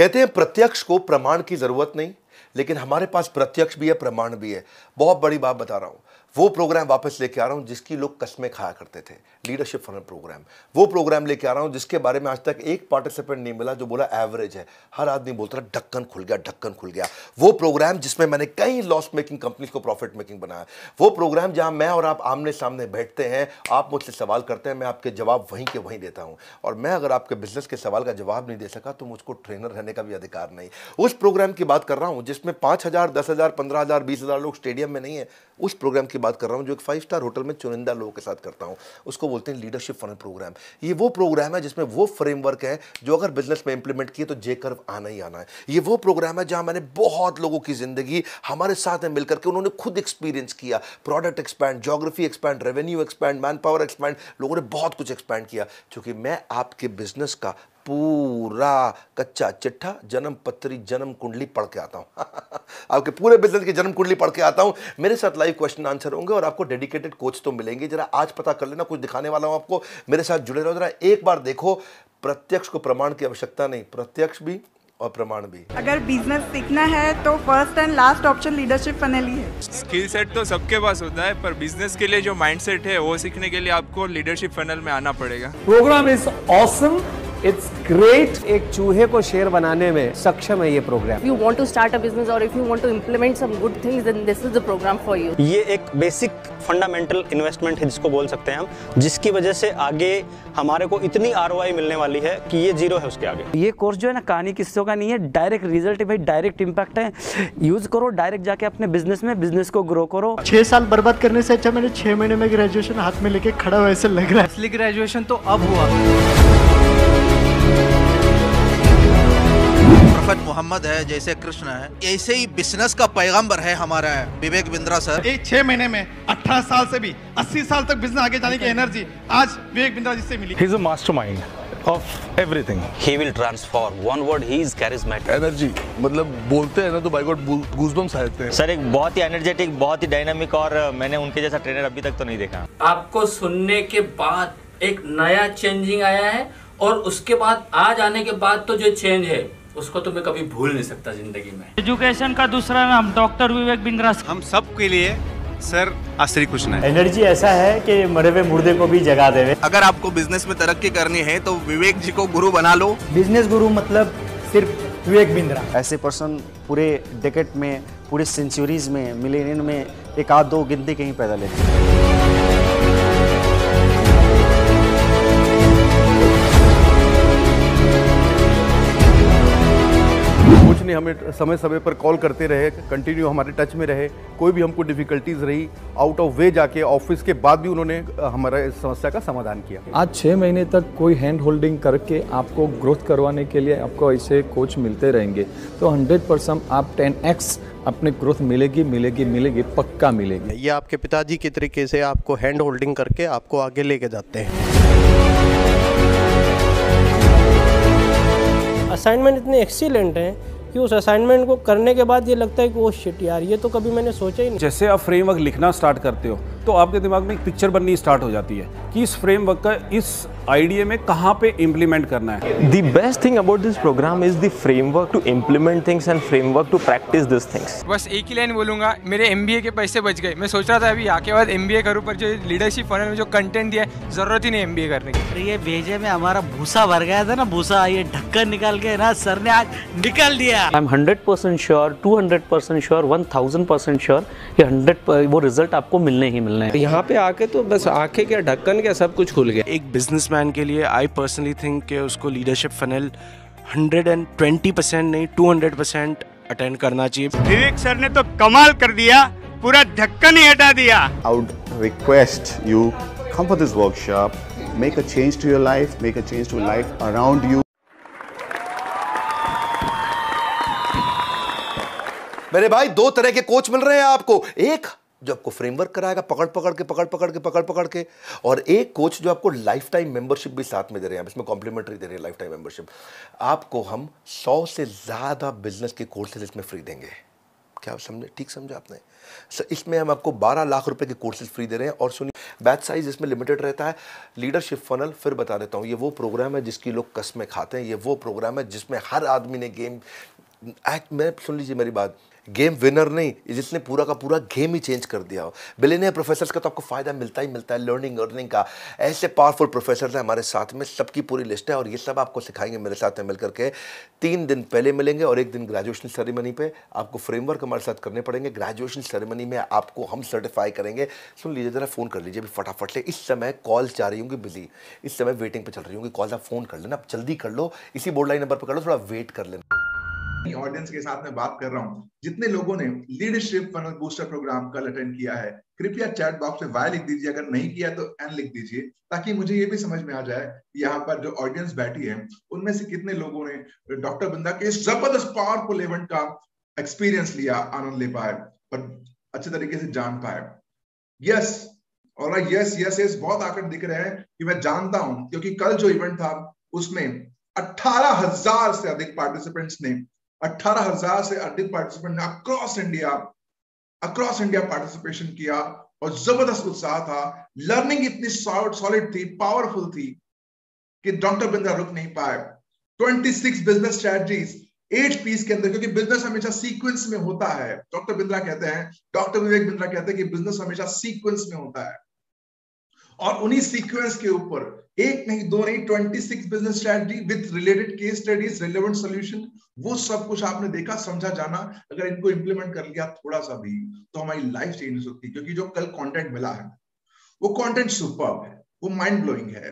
कहते हैं प्रत्यक्ष को प्रमाण की ज़रूरत नहीं लेकिन हमारे पास प्रत्यक्ष भी है प्रमाण भी है बहुत बड़ी बात बता रहा हूं वो प्रोग्राम वापस लेके आ रहा हूँ जिसकी लोग कस्में खाया करते थे लीडरशिप फॉर प्रोग्राम वो प्रोग्राम लेके आ रहा हूँ जिसके बारे में आज तक एक पार्टिसिपेंट नहीं मिला जो बोला एवरेज है हर आदमी बोलता रहा ढक्कन खुल गया ढक्कन खुल गया वो प्रोग्राम जिसमें मैंने कई लॉस मेकिंग कंपनीज को प्रॉफिट मेकिंग बनाया वो प्रोग्राम जहाँ मैं और आप आमने सामने बैठते हैं आप मुझसे सवाल करते हैं मैं आपके जवाब वहीं के वहीं देता हूँ और मैं अगर आपके बिजनेस के सवाल का जवाब नहीं दे सका तो मुझको ट्रेनर रहने का भी अधिकार नहीं उस प्रोग्राम की बात कर रहा हूँ जिसमें पाँच हज़ार दस हज़ार पंद्रह हज़ार बीस हज़ार लोग स्टेडियम में नहीं है उस प्रोग्राम की बात कर रहा हूँ जो एक फाइव स्टार होटल में चुनिंदा लोगों के साथ करता हूँ उसको बोलते हैं लीडरशिप फनल प्रोग्राम ये वो प्रोग्राम है जिसमें वो फ्रेमवर्क है जो अगर बिजनेस में इंप्लीमेंट किए तो जे कर्व आना ही आना है ये वो प्रोग्राम है जहाँ मैंने बहुत लोगों की ज़िंदगी हमारे साथ में मिलकर के उन्होंने खुद एक्सपीरियंस किया product expand geography expand revenue expand manpower expand लोगों ने बहुत कुछ एक्सपैंड किया क्योंकि मैं आपके बिजनेस का पूरा कच्चा चिट्ठा जन्म पत्री जन्म कुंडली पढ़ के आता हूँ आपके पूरे बिजनेस की जन्म कुंडली पढ़ के आता हूँ मेरे साथ लाइव क्वेश्चन आंसर होंगे और आपको डेडिकेटेड कोच तो मिलेंगे जरा आज पता कर लेना कुछ दिखाने वाला हूँ आपको मेरे साथ जुड़े रहो जरा एक बार देखो प्रत्यक्ष को प्रमाण की आवश्यकता नहीं प्रत्यक्ष भी और प्रमाण भी अगर बिजनेस सीखना है तो first and last option leadership फनेली है स्किल सेट तो सबके पास होता है पर बिजनेस के लिए जो माइंडसेट है वो सीखने के लिए आपको लीडरशिप फनल में आना पड़ेगा programme is awesome it's great एक चूहे को शेर बनाने में सक्षम है ये programme you want to start business और if you want to implement some good things then this is the programme for you ये एक बेसिक फंडामेंटल इन्वेस्टमेंट है जिसको बोल सकते हैं हम जिसकी वजह से आगे हमारे को इतनी आर मिलने वाली है कि ये जीरो है उसके आगे ये कोर्स जो है ना कहानी किस्सों का नहीं है डायरेक्ट रिजल्ट भाई डायरेक्ट इम्पैक्ट है यूज करो डायरेक्ट जाके अपने बिजनेस में बिजनेस को ग्रो करो छह साल बर्बाद करने से अच्छा मैंने छह महीने में ग्रेजुएशन हाथ में लेके खड़ा ऐसे लग रहा है असली ग्रेजुएशन तो अब हुआ मोहम्मद है जैसे कृष्ण है ऐसे ही बिजनेस का पैगंबर है हमारा है, विवेक बिंद्रा सर एक छह महीने में अठारह साल से भी अस्सी साल तक बिजनेस आगे जाने की एनर्जी आज विवेक बिंद्रा जी से मिली mastermind of everything. He will transform. One word, he is charismatic. Energy. मतलब बोलते हैं ना तो बाई गॉड गूजबम्स आ जाते हैं सर एक बहुत ही एनर्जेटिक बहुत ही डायनामिक और मैंने उनके जैसा ट्रेनर अभी तक तो नहीं देखा आपको सुनने के बाद एक नया चेंजिंग आया है और उसके बाद आज आने के बाद तो जो चेंज है उसको तो मैं कभी भूल नहीं सकता जिंदगी में एजुकेशन का दूसरा नाम डॉक्टर विवेक बिंद्रा हम सब के लिए सर आश्री कुछ नहीं एनर्जी ऐसा है कि मरे हुए मुर्दे को भी जगा देवे अगर आपको बिजनेस में तरक्की करनी है तो विवेक जी को गुरु बना लो बिजनेस गुरु मतलब सिर्फ विवेक बिंद्रा ऐसे पर्सन पूरे डेकेट में पूरे सेंचुरीज में मिलेनियन में एक आध दो गिनती कहीं पैदा लेते हैं ने हमें समय समय पर कॉल करते रहे कंटिन्यू हमारे टच में रहे कोई भी हमको डिफ़िकल्टीज़ रही आउट ऑफ वे जाके ऑफिस के बाद भी उन्होंने हमारा इस समस्या का समाधान किया आज छः महीने तक कोई हैंड होल्डिंग करके आपको ग्रोथ करवाने के लिए आपको ऐसे कोच मिलते रहेंगे तो हंड्रेड आप टेन अपने ग्रोथ मिलेगी मिलेगी मिलेगी पक्का मिलेगी ये आपके पिताजी के तरीके से आपको हैंड होल्डिंग करके आपको आगे लेके जाते हैं असाइनमेंट इतने एक्सीलेंट हैं कि उस असाइनमेंट को करने के बाद ये लगता है कि वो शिट यार ये तो कभी मैंने सोचा ही नहीं जैसे आप फ्रेमवर्क लिखना स्टार्ट करते हो तो आपके दिमाग में एक पिक्चर बननी स्टार्ट हो जाती है कि इस फ्रेमवर्क का इस आइडिया में कहाँ पे इम्प्लीमेंट करना है the best thing about this programme is the framework to implement things and framework to practise this things बस एक ही लाइन बोलूंगा मेरे एम के पैसे बच गए मैं सोच रहा था अभी आके बाद एम बी ए करूँ पर जो लीडरशिप फॉर में जो कंटेंट दिया है जरूरत ही नहीं एम करने की ये भेजे में हमारा भूसा भर गया था ना भूसा ये ढक्कन निकाल के ना सर ने आज निकाल दिया I am hundred percent sure two hundred percent sure one thousand percent sure ये हंड्रेड वो रिजल्ट आपको मिलने ही मिलने है यहाँ पे आके तो बस आके क्या ढक्कन ऑप्शन क्या सब कुछ खुल गया एक बिजनेसमैन के लिए आई पर्सनली थिंक कि उसको लीडरशिप फनल 120 परसेंट नहीं 200 परसेंट अटेंड करना चाहिए विवेक सर ने तो कमाल कर दिया पूरा धक्का नहीं हटा दिया I would request you come for this workshop make a change to your life make a change to life around you मेरे भाई दो तरह के कोच मिल रहे हैं आपको एक जो आपको फ्रेमवर्क कराएगा पकड़ पकड़ के पकड़ पकड़ के पकड़ पकड़ के और एक कोच जो आपको लाइफ टाइम मेंबरशिप भी साथ में दे रहे हैं इसमें कॉम्प्लीमेंट्री दे रहे हैं लाइफ टाइम मेंबरशिप आपको हम सौ से ज़्यादा बिजनेस के कोर्सेज इसमें फ्री देंगे क्या आप समझे ठीक समझा आपने सर इसमें हम आपको 12 लाख रुपए के कोर्सेज फ्री दे रहे हैं और सुनिए बैच साइज इसमें लिमिटेड रहता है लीडरशिप फनल फिर बता देता हूँ ये वो प्रोग्राम है जिसकी लोग में खाते हैं ये वो प्रोग्राम है जिसमें हर आदमी ने गेम एक्ट मैं सुन लीजिए मेरी बात गेम विनर नहीं जिसने पूरा का पूरा गेम ही चेंज कर दिया हो बिलेनियर प्रोफेसर्स का तो आपको फ़ायदा मिलता ही मिलता है लर्निंग अर्निंग का ऐसे पावरफुल प्रोफेसर हैं हमारे साथ में सबकी पूरी लिस्ट है और ये सब आपको सिखाएंगे मेरे साथ में मिल करके तीन दिन पहले मिलेंगे और एक दिन ग्रेजुएशन सेरेमनी पर आपको फ्रेमवर्क हमारे साथ करने पड़ेंगे ग्रेजुएशन सेरेमनी में आपको हम सर्टिफाई करेंगे सुन लीजिए ज़रा फ़ोन कर लीजिए अभी फटाफट से इस समय कॉल जा रही होंगी बिजी इस समय वेटिंग पर चल रही होंगी कॉल आप फ़ोन कर लेना आप जल्दी कर लो इसी बोर्ड लाइन नंबर पर कर लो थोड़ा वेट कर लेना ऑडियंस के साथ में बात कर रहा हूँ जितने लोगों ने लीडरशिप फनल बूस्टर प्रोग्राम कल अटेंड किया है कृपया चैट बॉक्स में वाई लिख दीजिए अगर नहीं किया तो एन लिख दीजिए ताकि मुझे ये भी समझ में आ जाए कि यहाँ पर जो ऑडियंस बैठी है उनमें से कितने लोगों ने डॉक्टर बिंदा के जबरदस्त पावरफुल इवेंट का एक्सपीरियंस लिया आनंद ले पाए और अच्छे तरीके से जान पाए यस और यस यस यस बहुत आकर दिख रहे हैं कि मैं जानता हूं क्योंकि कल जो इवेंट था उसमें अठारह हजार से अधिक पार्टिसिपेंट्स ने अट्ठारह हजार से अधिक पार्टिसिपेंट ने across India across India participation किया और जबरदस्त उत्साह था लर्निंग इतनी सॉलिड थी पावरफुल थी कि डॉक्टर बिंद्रा रुक नहीं पाए 26 बिजनेस स्ट्रेटजीज एट पीस के अंदर क्योंकि बिजनेस हमेशा सीक्वेंस में होता है डॉक्टर बिंद्रा कहते हैं डॉक्टर विवेक बिंद्रा कहते हैं कि बिजनेस हमेशा सीक्वेंस में होता है और उन्हीं सीक्वेंस के ऊपर एक नहीं दो नहीं twenty six business strategy with related case studies relevant solution वो सब कुछ आपने देखा समझा जाना अगर इनको इंप्लीमेंट कर लिया थोड़ा सा भी तो हमारी लाइफ चेंज हो सकती है क्योंकि जो कल कॉन्टेंट मिला है वो कॉन्टेंट सुपर है वो माइंड ब्लोइंग है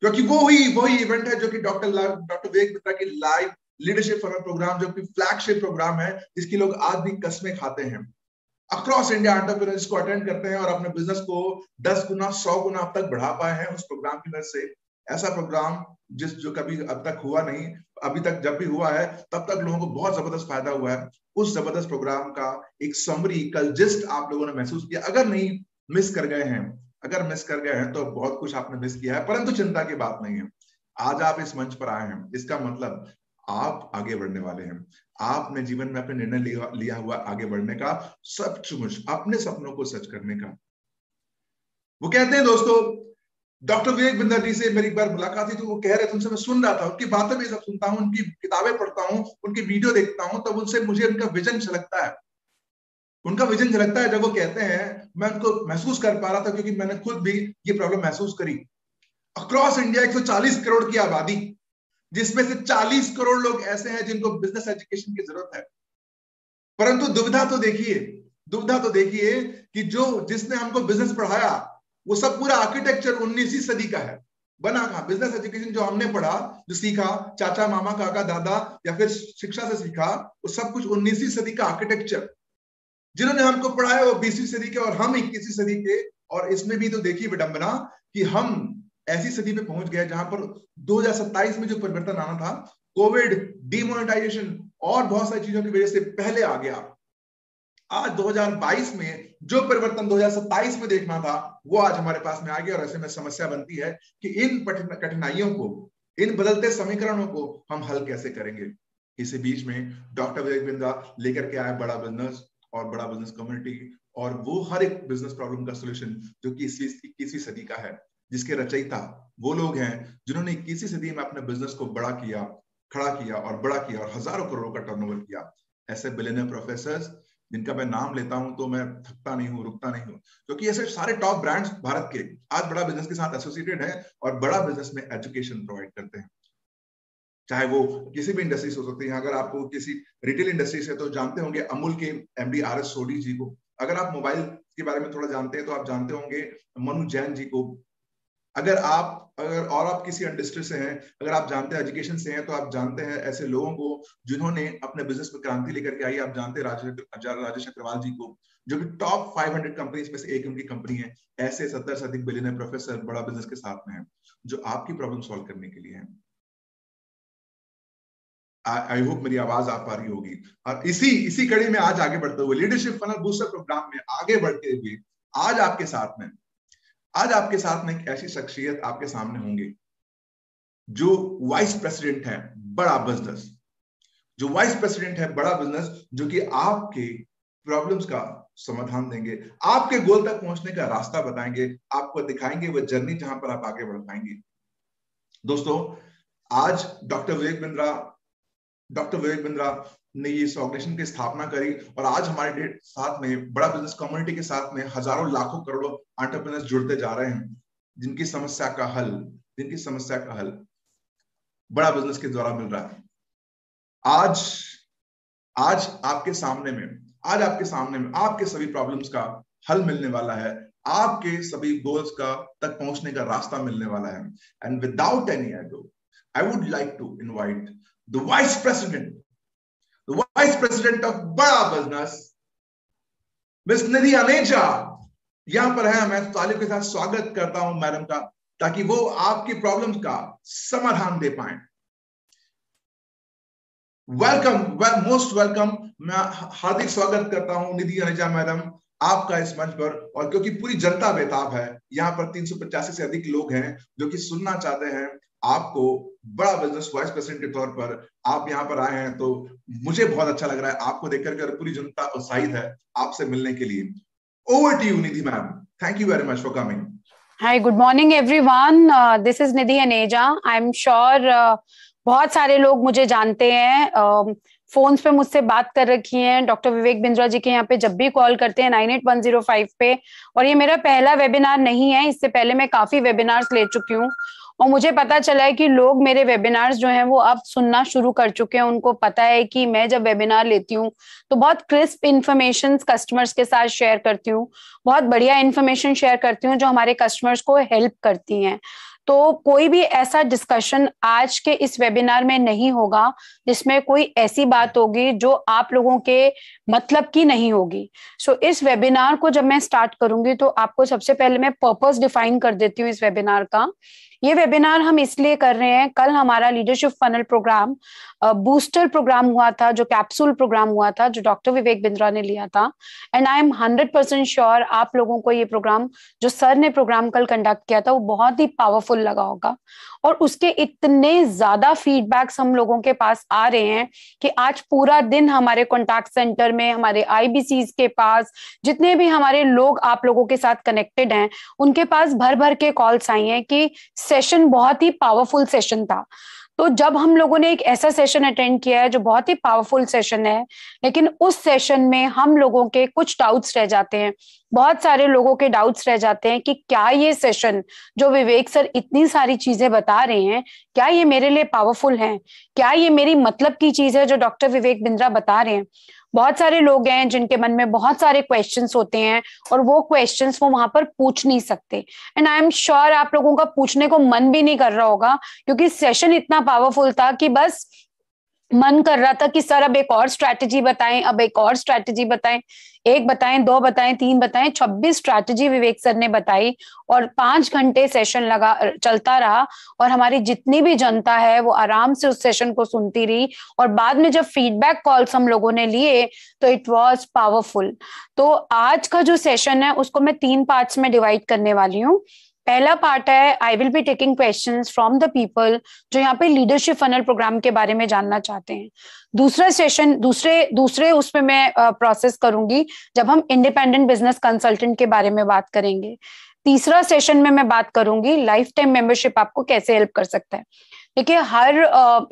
क्योंकि वो ही वही इवेंट है जो कि डॉक्टर डॉक्टर वेग मित्रा की लाइव लीडरशिप प्रोग्राम जो कि फ्लैगशिप प्रोग्राम है जिसकी लोग आज भी कस्में खाते हैं अक्रॉस इंडिया एंटरप्रेन्योर्स को अटेंड करते हैं और अपने बिजनेस को 10 गुना 100 गुना अब तक बढ़ा पाए हैं उस प्रोग्राम की वजह से ऐसा प्रोग्राम जिस जो कभी अब तक हुआ नहीं अभी तक जब भी हुआ है तब तक लोगों को बहुत जबरदस्त फायदा हुआ है उस जबरदस्त प्रोग्राम का एक समरी कल जिस्ट आप लोगों ने महसूस किया अगर नहीं मिस कर गए हैं अगर मिस कर गए हैं तो बहुत कुछ आपने मिस किया है परंतु चिंता की बात नहीं है आज आप इस मंच पर आए हैं इसका मतलब आप आगे बढ़ने वाले हैं आपने जीवन में अपने निर्णय लिया, लिया हुआ आगे बढ़ने का सब सचमुच अपने सपनों को सच करने का वो कहते हैं दोस्तों डॉक्टर विवेक बिंदा जी से मेरी एक बार मुलाकात हुई तो वो कह रहे थे उनसे मैं सुन रहा था उनकी बातें भी सब सुनता हूँ उनकी किताबें पढ़ता हूँ उनकी वीडियो देखता हूँ तब उनसे मुझे उनका विजन झलकता है उनका विजन झलकता है जब वो कहते हैं मैं उनको महसूस कर पा रहा था क्योंकि मैंने खुद भी ये प्रॉब्लम महसूस करी अक्रॉस इंडिया 140 करोड़ की आबादी जिसमें से 40 करोड़ लोग ऐसे हैं जिनको बिजनेस एजुकेशन की जरूरत है परंतु दुविधा तो देखिए दुविधा तो देखिए कि जो जिसने हमको बिजनेस पढ़ाया वो सब पूरा आर्किटेक्चर उन्नीसवीं सदी का है बना कहा बिजनेस एजुकेशन जो हमने पढ़ा जो सीखा चाचा मामा काका दादा या फिर शिक्षा से सीखा वो सब कुछ उन्नीसवीं सदी का आर्किटेक्चर जिन्होंने हमको पढ़ाया वो बीसवीं सदी के और हम इक्कीसवीं सदी के और इसमें भी तो देखिए विडंबना कि हम ऐसी स्थिति पे पहुंच गया जहां पर 2027 में जो परिवर्तन आना था कोविड डिमोनिटाइजेशन और बहुत सारी चीजों की वजह से पहले आ गया आज 2022 में जो परिवर्तन 2027 में देखना था वो आज हमारे पास में आ गया और ऐसे में समस्या बनती है कि इन कठिनाइयों को इन बदलते समीकरणों को हम हल कैसे करेंगे इसी बीच में डॉक्टर विवेक बिंद्रा लेकर के आए बड़ा बिजनेस और बड़ा बिजनेस कम्युनिटी और वो हर एक बिजनेस प्रॉब्लम का सोल्यूशन जो कि इक्कीसवीं सदी का है जिसके रचयिता वो लोग हैं जिन्होंने किसी सदी में अपने बिजनेस को बड़ा किया खड़ा किया और बड़ा किया और हजारों करोड़ों का टर्नओवर किया ऐसे बिलेनियर प्रोफेसर जिनका मैं नाम लेता हूं तो मैं थकता नहीं हूं रुकता नहीं हूं क्योंकि ऐसे सारे टॉप ब्रांड्स भारत के आज बड़ा बिजनेस के साथ एसोसिएटेड है और बड़ा बिजनेस में एजुकेशन प्रोवाइड करते हैं चाहे वो किसी भी इंडस्ट्री से हो सकती है अगर आपको किसी रिटेल इंडस्ट्री से तो जानते होंगे अमूल के M D R S Sodhi ji को अगर आप मोबाइल के बारे में थोड़ा जानते हैं तो आप जानते होंगे मनु जैन जी को अगर आप अगर और आप किसी इंडस्ट्री से हैं अगर आप जानते हैं एजुकेशन से हैं तो आप जानते हैं ऐसे लोगों को जिन्होंने अपने बिजनेस में क्रांति लेकर के आई आप जानते हैं राजेश अग्रवाल जी को जो कि टॉप 500 कंपनीज में से एक उनकी कंपनी है ऐसे सत्तर से अधिक बिलियन प्रोफेसर बड़ा बिजनेस के साथ में है जो आपकी प्रॉब्लम सॉल्व करने के लिए है आई होप मेरी आवाज आ पा रही होगी और इसी इसी कड़ी में आज आगे बढ़ते हुए लीडरशिप फनल बूस्टर प्रोग्राम में आगे बढ़ते हुए आज आपके साथ में आज आपके साथ में एक ऐसी शख्सियत आपके सामने होंगे जो वाइस प्रेसिडेंट है बड़ा बिजनेस जो वाइस प्रेसिडेंट है बड़ा बिजनेस जो कि आपके प्रॉब्लम्स का समाधान देंगे आपके गोल तक पहुंचने का रास्ता बताएंगे आपको दिखाएंगे वह जर्नी जहां पर आप आगे बढ़ पाएंगे दोस्तों आज डॉक्टर विवेक बिंद्रा डॉक्टर विवेक बिंद्रा ने ये इस ऑर्गेनाइजेशन की स्थापना करी और आज हमारे साथ में बड़ा बिजनेस कम्युनिटी के साथ में हजारों लाखों करोड़ों एंटरप्रेनर्स जुड़ते जा रहे हैं जिनकी समस्या का हल जिनकी समस्या का हल बड़ा बिजनेस के द्वारा मिल रहा है आज आज आपके सामने में आज आपके सामने में आपके सभी प्रॉब्लम्स का हल मिलने वाला है आपके सभी गोल्स का तक पहुंचने का रास्ता मिलने वाला है and without any ado I would like to invite the vice president the vice president of Bada Business, Miss Nidhi Aneja. यहाँ पर है मैं तालिब के साथ स्वागत करता हूं मैडम का ताकि वो आपकी प्रॉब्लम्स का समाधान दे पाए वेलकम मोस्ट वेलकम मैं हार्दिक स्वागत करता हूं निधि अनेजा मैडम आपका इस मंच पर और क्योंकि पूरी जनता बेताब है यहाँ पर तीन से अधिक लोग हैं जो कि सुनना चाहते हैं आपको बड़ा बिजनेस वाइस प्रेसिडेंट के तौर पर आप यहाँ पर आए हैं तो मुझे बहुत अच्छा लग रहा है आपको देख करके पूरी जनता उत्साहित है आपसे मिलने के लिए over to you Nidhi ma'am thank you very much for coming hi good morning everyone this is Nidhi Aneja I am sure बहुत सारे लोग मुझे जानते हैं uh, पे मुझसे बात कर रखी हैं डॉक्टर विवेक बिंद्रा जी के यहाँ पे जब भी कॉल करते हैं nine eight one zero five पे और ये मेरा पहला वेबिनार नहीं है इससे पहले मैं काफी वेबिनार्स ले चुकी हूँ और मुझे पता चला है कि लोग मेरे वेबिनार्स जो हैं वो अब सुनना शुरू कर चुके हैं उनको पता है कि मैं जब वेबिनार लेती हूँ तो बहुत क्रिस्प इन्फॉर्मेशन कस्टमर्स के साथ शेयर करती हूँ बहुत बढ़िया इन्फॉर्मेशन शेयर करती हूँ जो हमारे कस्टमर्स को हेल्प करती हैं तो कोई भी ऐसा डिस्कशन आज के इस वेबिनार में नहीं होगा जिसमें कोई ऐसी बात होगी जो आप लोगों के मतलब की नहीं होगी सो so, इस वेबिनार को जब मैं स्टार्ट करूंगी तो आपको सबसे पहले मैं पर्पस डिफाइन कर देती हूँ इस वेबिनार का ये वेबिनार हम इसलिए कर रहे हैं कल हमारा leadership funnel programme booster programme हुआ था जो कैप्सूल प्रोग्राम हुआ था जो डॉक्टर विवेक बिंद्रा ने लिया था and I am hundred percent sure आप लोगों को ये प्रोग्राम जो सर ने प्रोग्राम कल कंडक्ट किया था वो बहुत ही पावरफुल लगा होगा और उसके इतने ज्यादा फीडबैक्स हम लोगों के पास आ रहे हैं कि आज पूरा दिन हमारे कॉन्टैक्ट सेंटर में हमारे आईबीसी के पास जितने भी हमारे लोग आप लोगों के साथ कनेक्टेड हैं उनके पास भर भर के कॉल्स आई हैं कि सेशन बहुत ही पावरफुल सेशन था तो जब हम लोगों ने एक ऐसा सेशन अटेंड किया है जो बहुत ही पावरफुल सेशन है लेकिन उस सेशन में हम लोगों के कुछ डाउट्स रह जाते हैं बहुत सारे लोगों के डाउट्स रह जाते हैं कि क्या ये सेशन जो विवेक सर इतनी सारी चीजें बता रहे हैं क्या ये मेरे लिए पावरफुल है क्या ये मेरी मतलब की चीज है जो डॉक्टर विवेक बिंद्रा बता रहे हैं बहुत सारे लोग हैं जिनके मन में बहुत सारे क्वेश्चन होते हैं और वो क्वेश्चन वो वहां पर पूछ नहीं सकते एंड आई एम श्योर आप लोगों का पूछने को मन भी नहीं कर रहा होगा क्योंकि सेशन इतना पावरफुल था कि बस मन कर रहा था कि सर अब एक और स्ट्रैटेजी बताएं अब एक और स्ट्रैटेजी बताएं एक बताएं दो बताएं तीन बताएं छब्बीस स्ट्रैटेजी विवेक सर ने बताई और पांच घंटे सेशन लगा चलता रहा और हमारी जितनी भी जनता है वो आराम से उस सेशन को सुनती रही और बाद में जब फीडबैक कॉल्स हम लोगों ने लिए तो इट वॉज पावरफुल तो आज का जो सेशन है उसको मैं तीन पार्ट्स में डिवाइड करने वाली हूँ पहला पार्ट है I will be taking question from the people जो यहाँ पे लीडरशिप फनल प्रोग्राम के बारे में जानना चाहते हैं दूसरा सेशन दूसरे दूसरे उसमें मैं प्रोसेस करूंगी जब हम इंडिपेंडेंट बिजनेस कंसल्टेंट के बारे में बात करेंगे तीसरा सेशन में मैं बात करूंगी लाइफ टाइम मेंबरशिप आपको कैसे हेल्प कर सकता है देखिए हर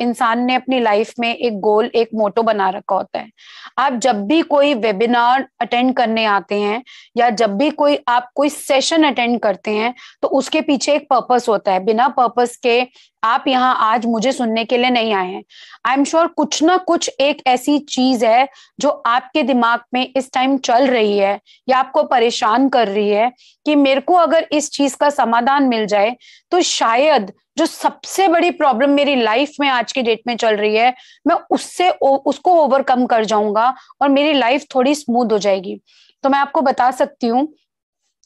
इंसान ने अपनी लाइफ में एक गोल एक मोटो बना रखा होता है आप जब भी कोई वेबिनार अटेंड करने आते हैं या जब भी कोई आप कोई सेशन अटेंड करते हैं तो उसके पीछे एक पर्पस होता है बिना पर्पस के आप यहाँ आज मुझे सुनने के लिए नहीं आए हैं आई एम श्योर कुछ ना कुछ एक ऐसी चीज है जो आपके दिमाग में इस टाइम चल रही है या आपको परेशान कर रही है कि मेरे को अगर इस चीज का समाधान मिल जाए तो शायद जो सबसे बड़ी प्रॉब्लम मेरी लाइफ में आज की डेट में चल रही है मैं उससे उसको ओवरकम कर जाऊंगा और मेरी लाइफ थोड़ी स्मूथ हो जाएगी तो मैं आपको बता सकती हूँ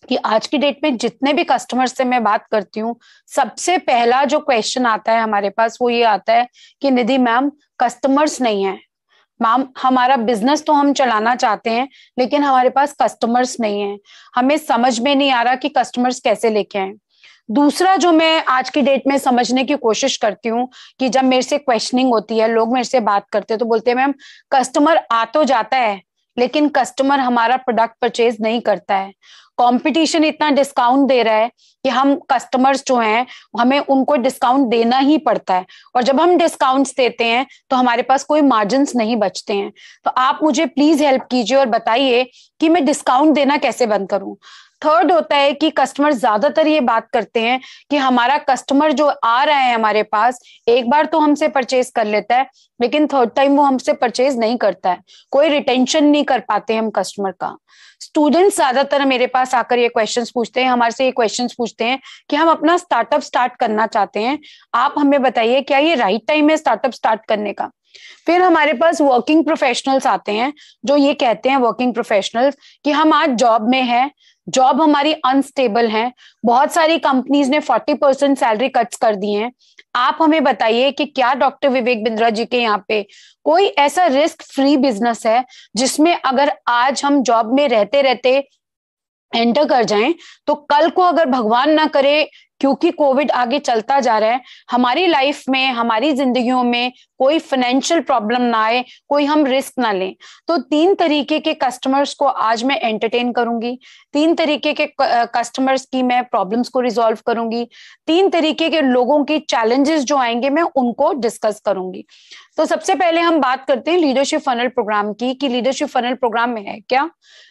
कि आज की डेट में जितने भी कस्टमर से मैं बात करती हूँ सबसे पहला जो क्वेश्चन आता है हमारे पास वो ये आता है कि निधि मैम कस्टमर्स नहीं है मैम हमारा बिजनेस तो हम चलाना चाहते हैं लेकिन हमारे पास कस्टमर्स नहीं है हमें समझ में नहीं आ रहा कि कस्टमर्स कैसे लेके आए दूसरा जो मैं आज की डेट में समझने की कोशिश करती हूँ कि जब मेरे से क्वेश्चनिंग होती है लोग मेरे से बात करते हैं तो बोलते हैं मैम कस्टमर आ तो जाता है लेकिन कस्टमर हमारा प्रोडक्ट परचेज नहीं करता है कंपटीशन इतना डिस्काउंट दे रहा है कि हम कस्टमर्स जो हैं हमें उनको डिस्काउंट देना ही पड़ता है और जब हम डिस्काउंट्स देते हैं तो हमारे पास कोई मार्जिन नहीं बचते हैं तो आप मुझे प्लीज हेल्प कीजिए और बताइए कि मैं डिस्काउंट देना कैसे बंद करूं थर्ड होता है कि कस्टमर ज्यादातर ये बात करते हैं कि हमारा कस्टमर जो आ रहा है हमारे पास एक बार तो हमसे परचेज कर लेता है लेकिन थर्ड टाइम वो हमसे परचेज नहीं करता है कोई रिटेंशन नहीं कर पाते हम कस्टमर का स्टूडेंट्स ज्यादातर मेरे पास आकर ये क्वेश्चंस पूछते हैं हमारे से ये क्वेश्चंस पूछते हैं कि हम अपना स्टार्टअप स्टार्ट करना चाहते हैं आप हमें बताइए क्या ये राइट टाइम है स्टार्टअप स्टार्ट करने का फिर हमारे पास वर्किंग प्रोफेशनल्स आते हैं जो ये कहते हैं वर्किंग प्रोफेशनल्स कि हम आज जॉब में हैं जॉब हमारी अनस्टेबल है बहुत सारी कंपनीज ने 40 परसेंट सैलरी कट्स कर दी हैं आप हमें बताइए कि क्या डॉक्टर विवेक बिंद्रा जी के यहाँ पे कोई ऐसा रिस्क फ्री बिजनेस है जिसमें अगर आज हम जॉब में रहते रहते एंटर कर जाएं तो कल को अगर भगवान ना करे क्योंकि कोविड आगे चलता जा रहा है हमारी लाइफ में हमारी जिंदगी में कोई फाइनेंशियल प्रॉब्लम ना आए कोई हम रिस्क ना लें तो तीन तरीके के कस्टमर्स को आज मैं एंटरटेन करूंगी तीन तरीके के कस्टमर्स की मैं प्रॉब्लम्स को रिजॉल्व करूंगी तीन तरीके के लोगों के चैलेंजेस जो आएंगे मैं उनको डिस्कस करूंगी तो सबसे पहले हम बात करते हैं लीडरशिप फनल प्रोग्राम की कि लीडरशिप फनल प्रोग्राम में है क्या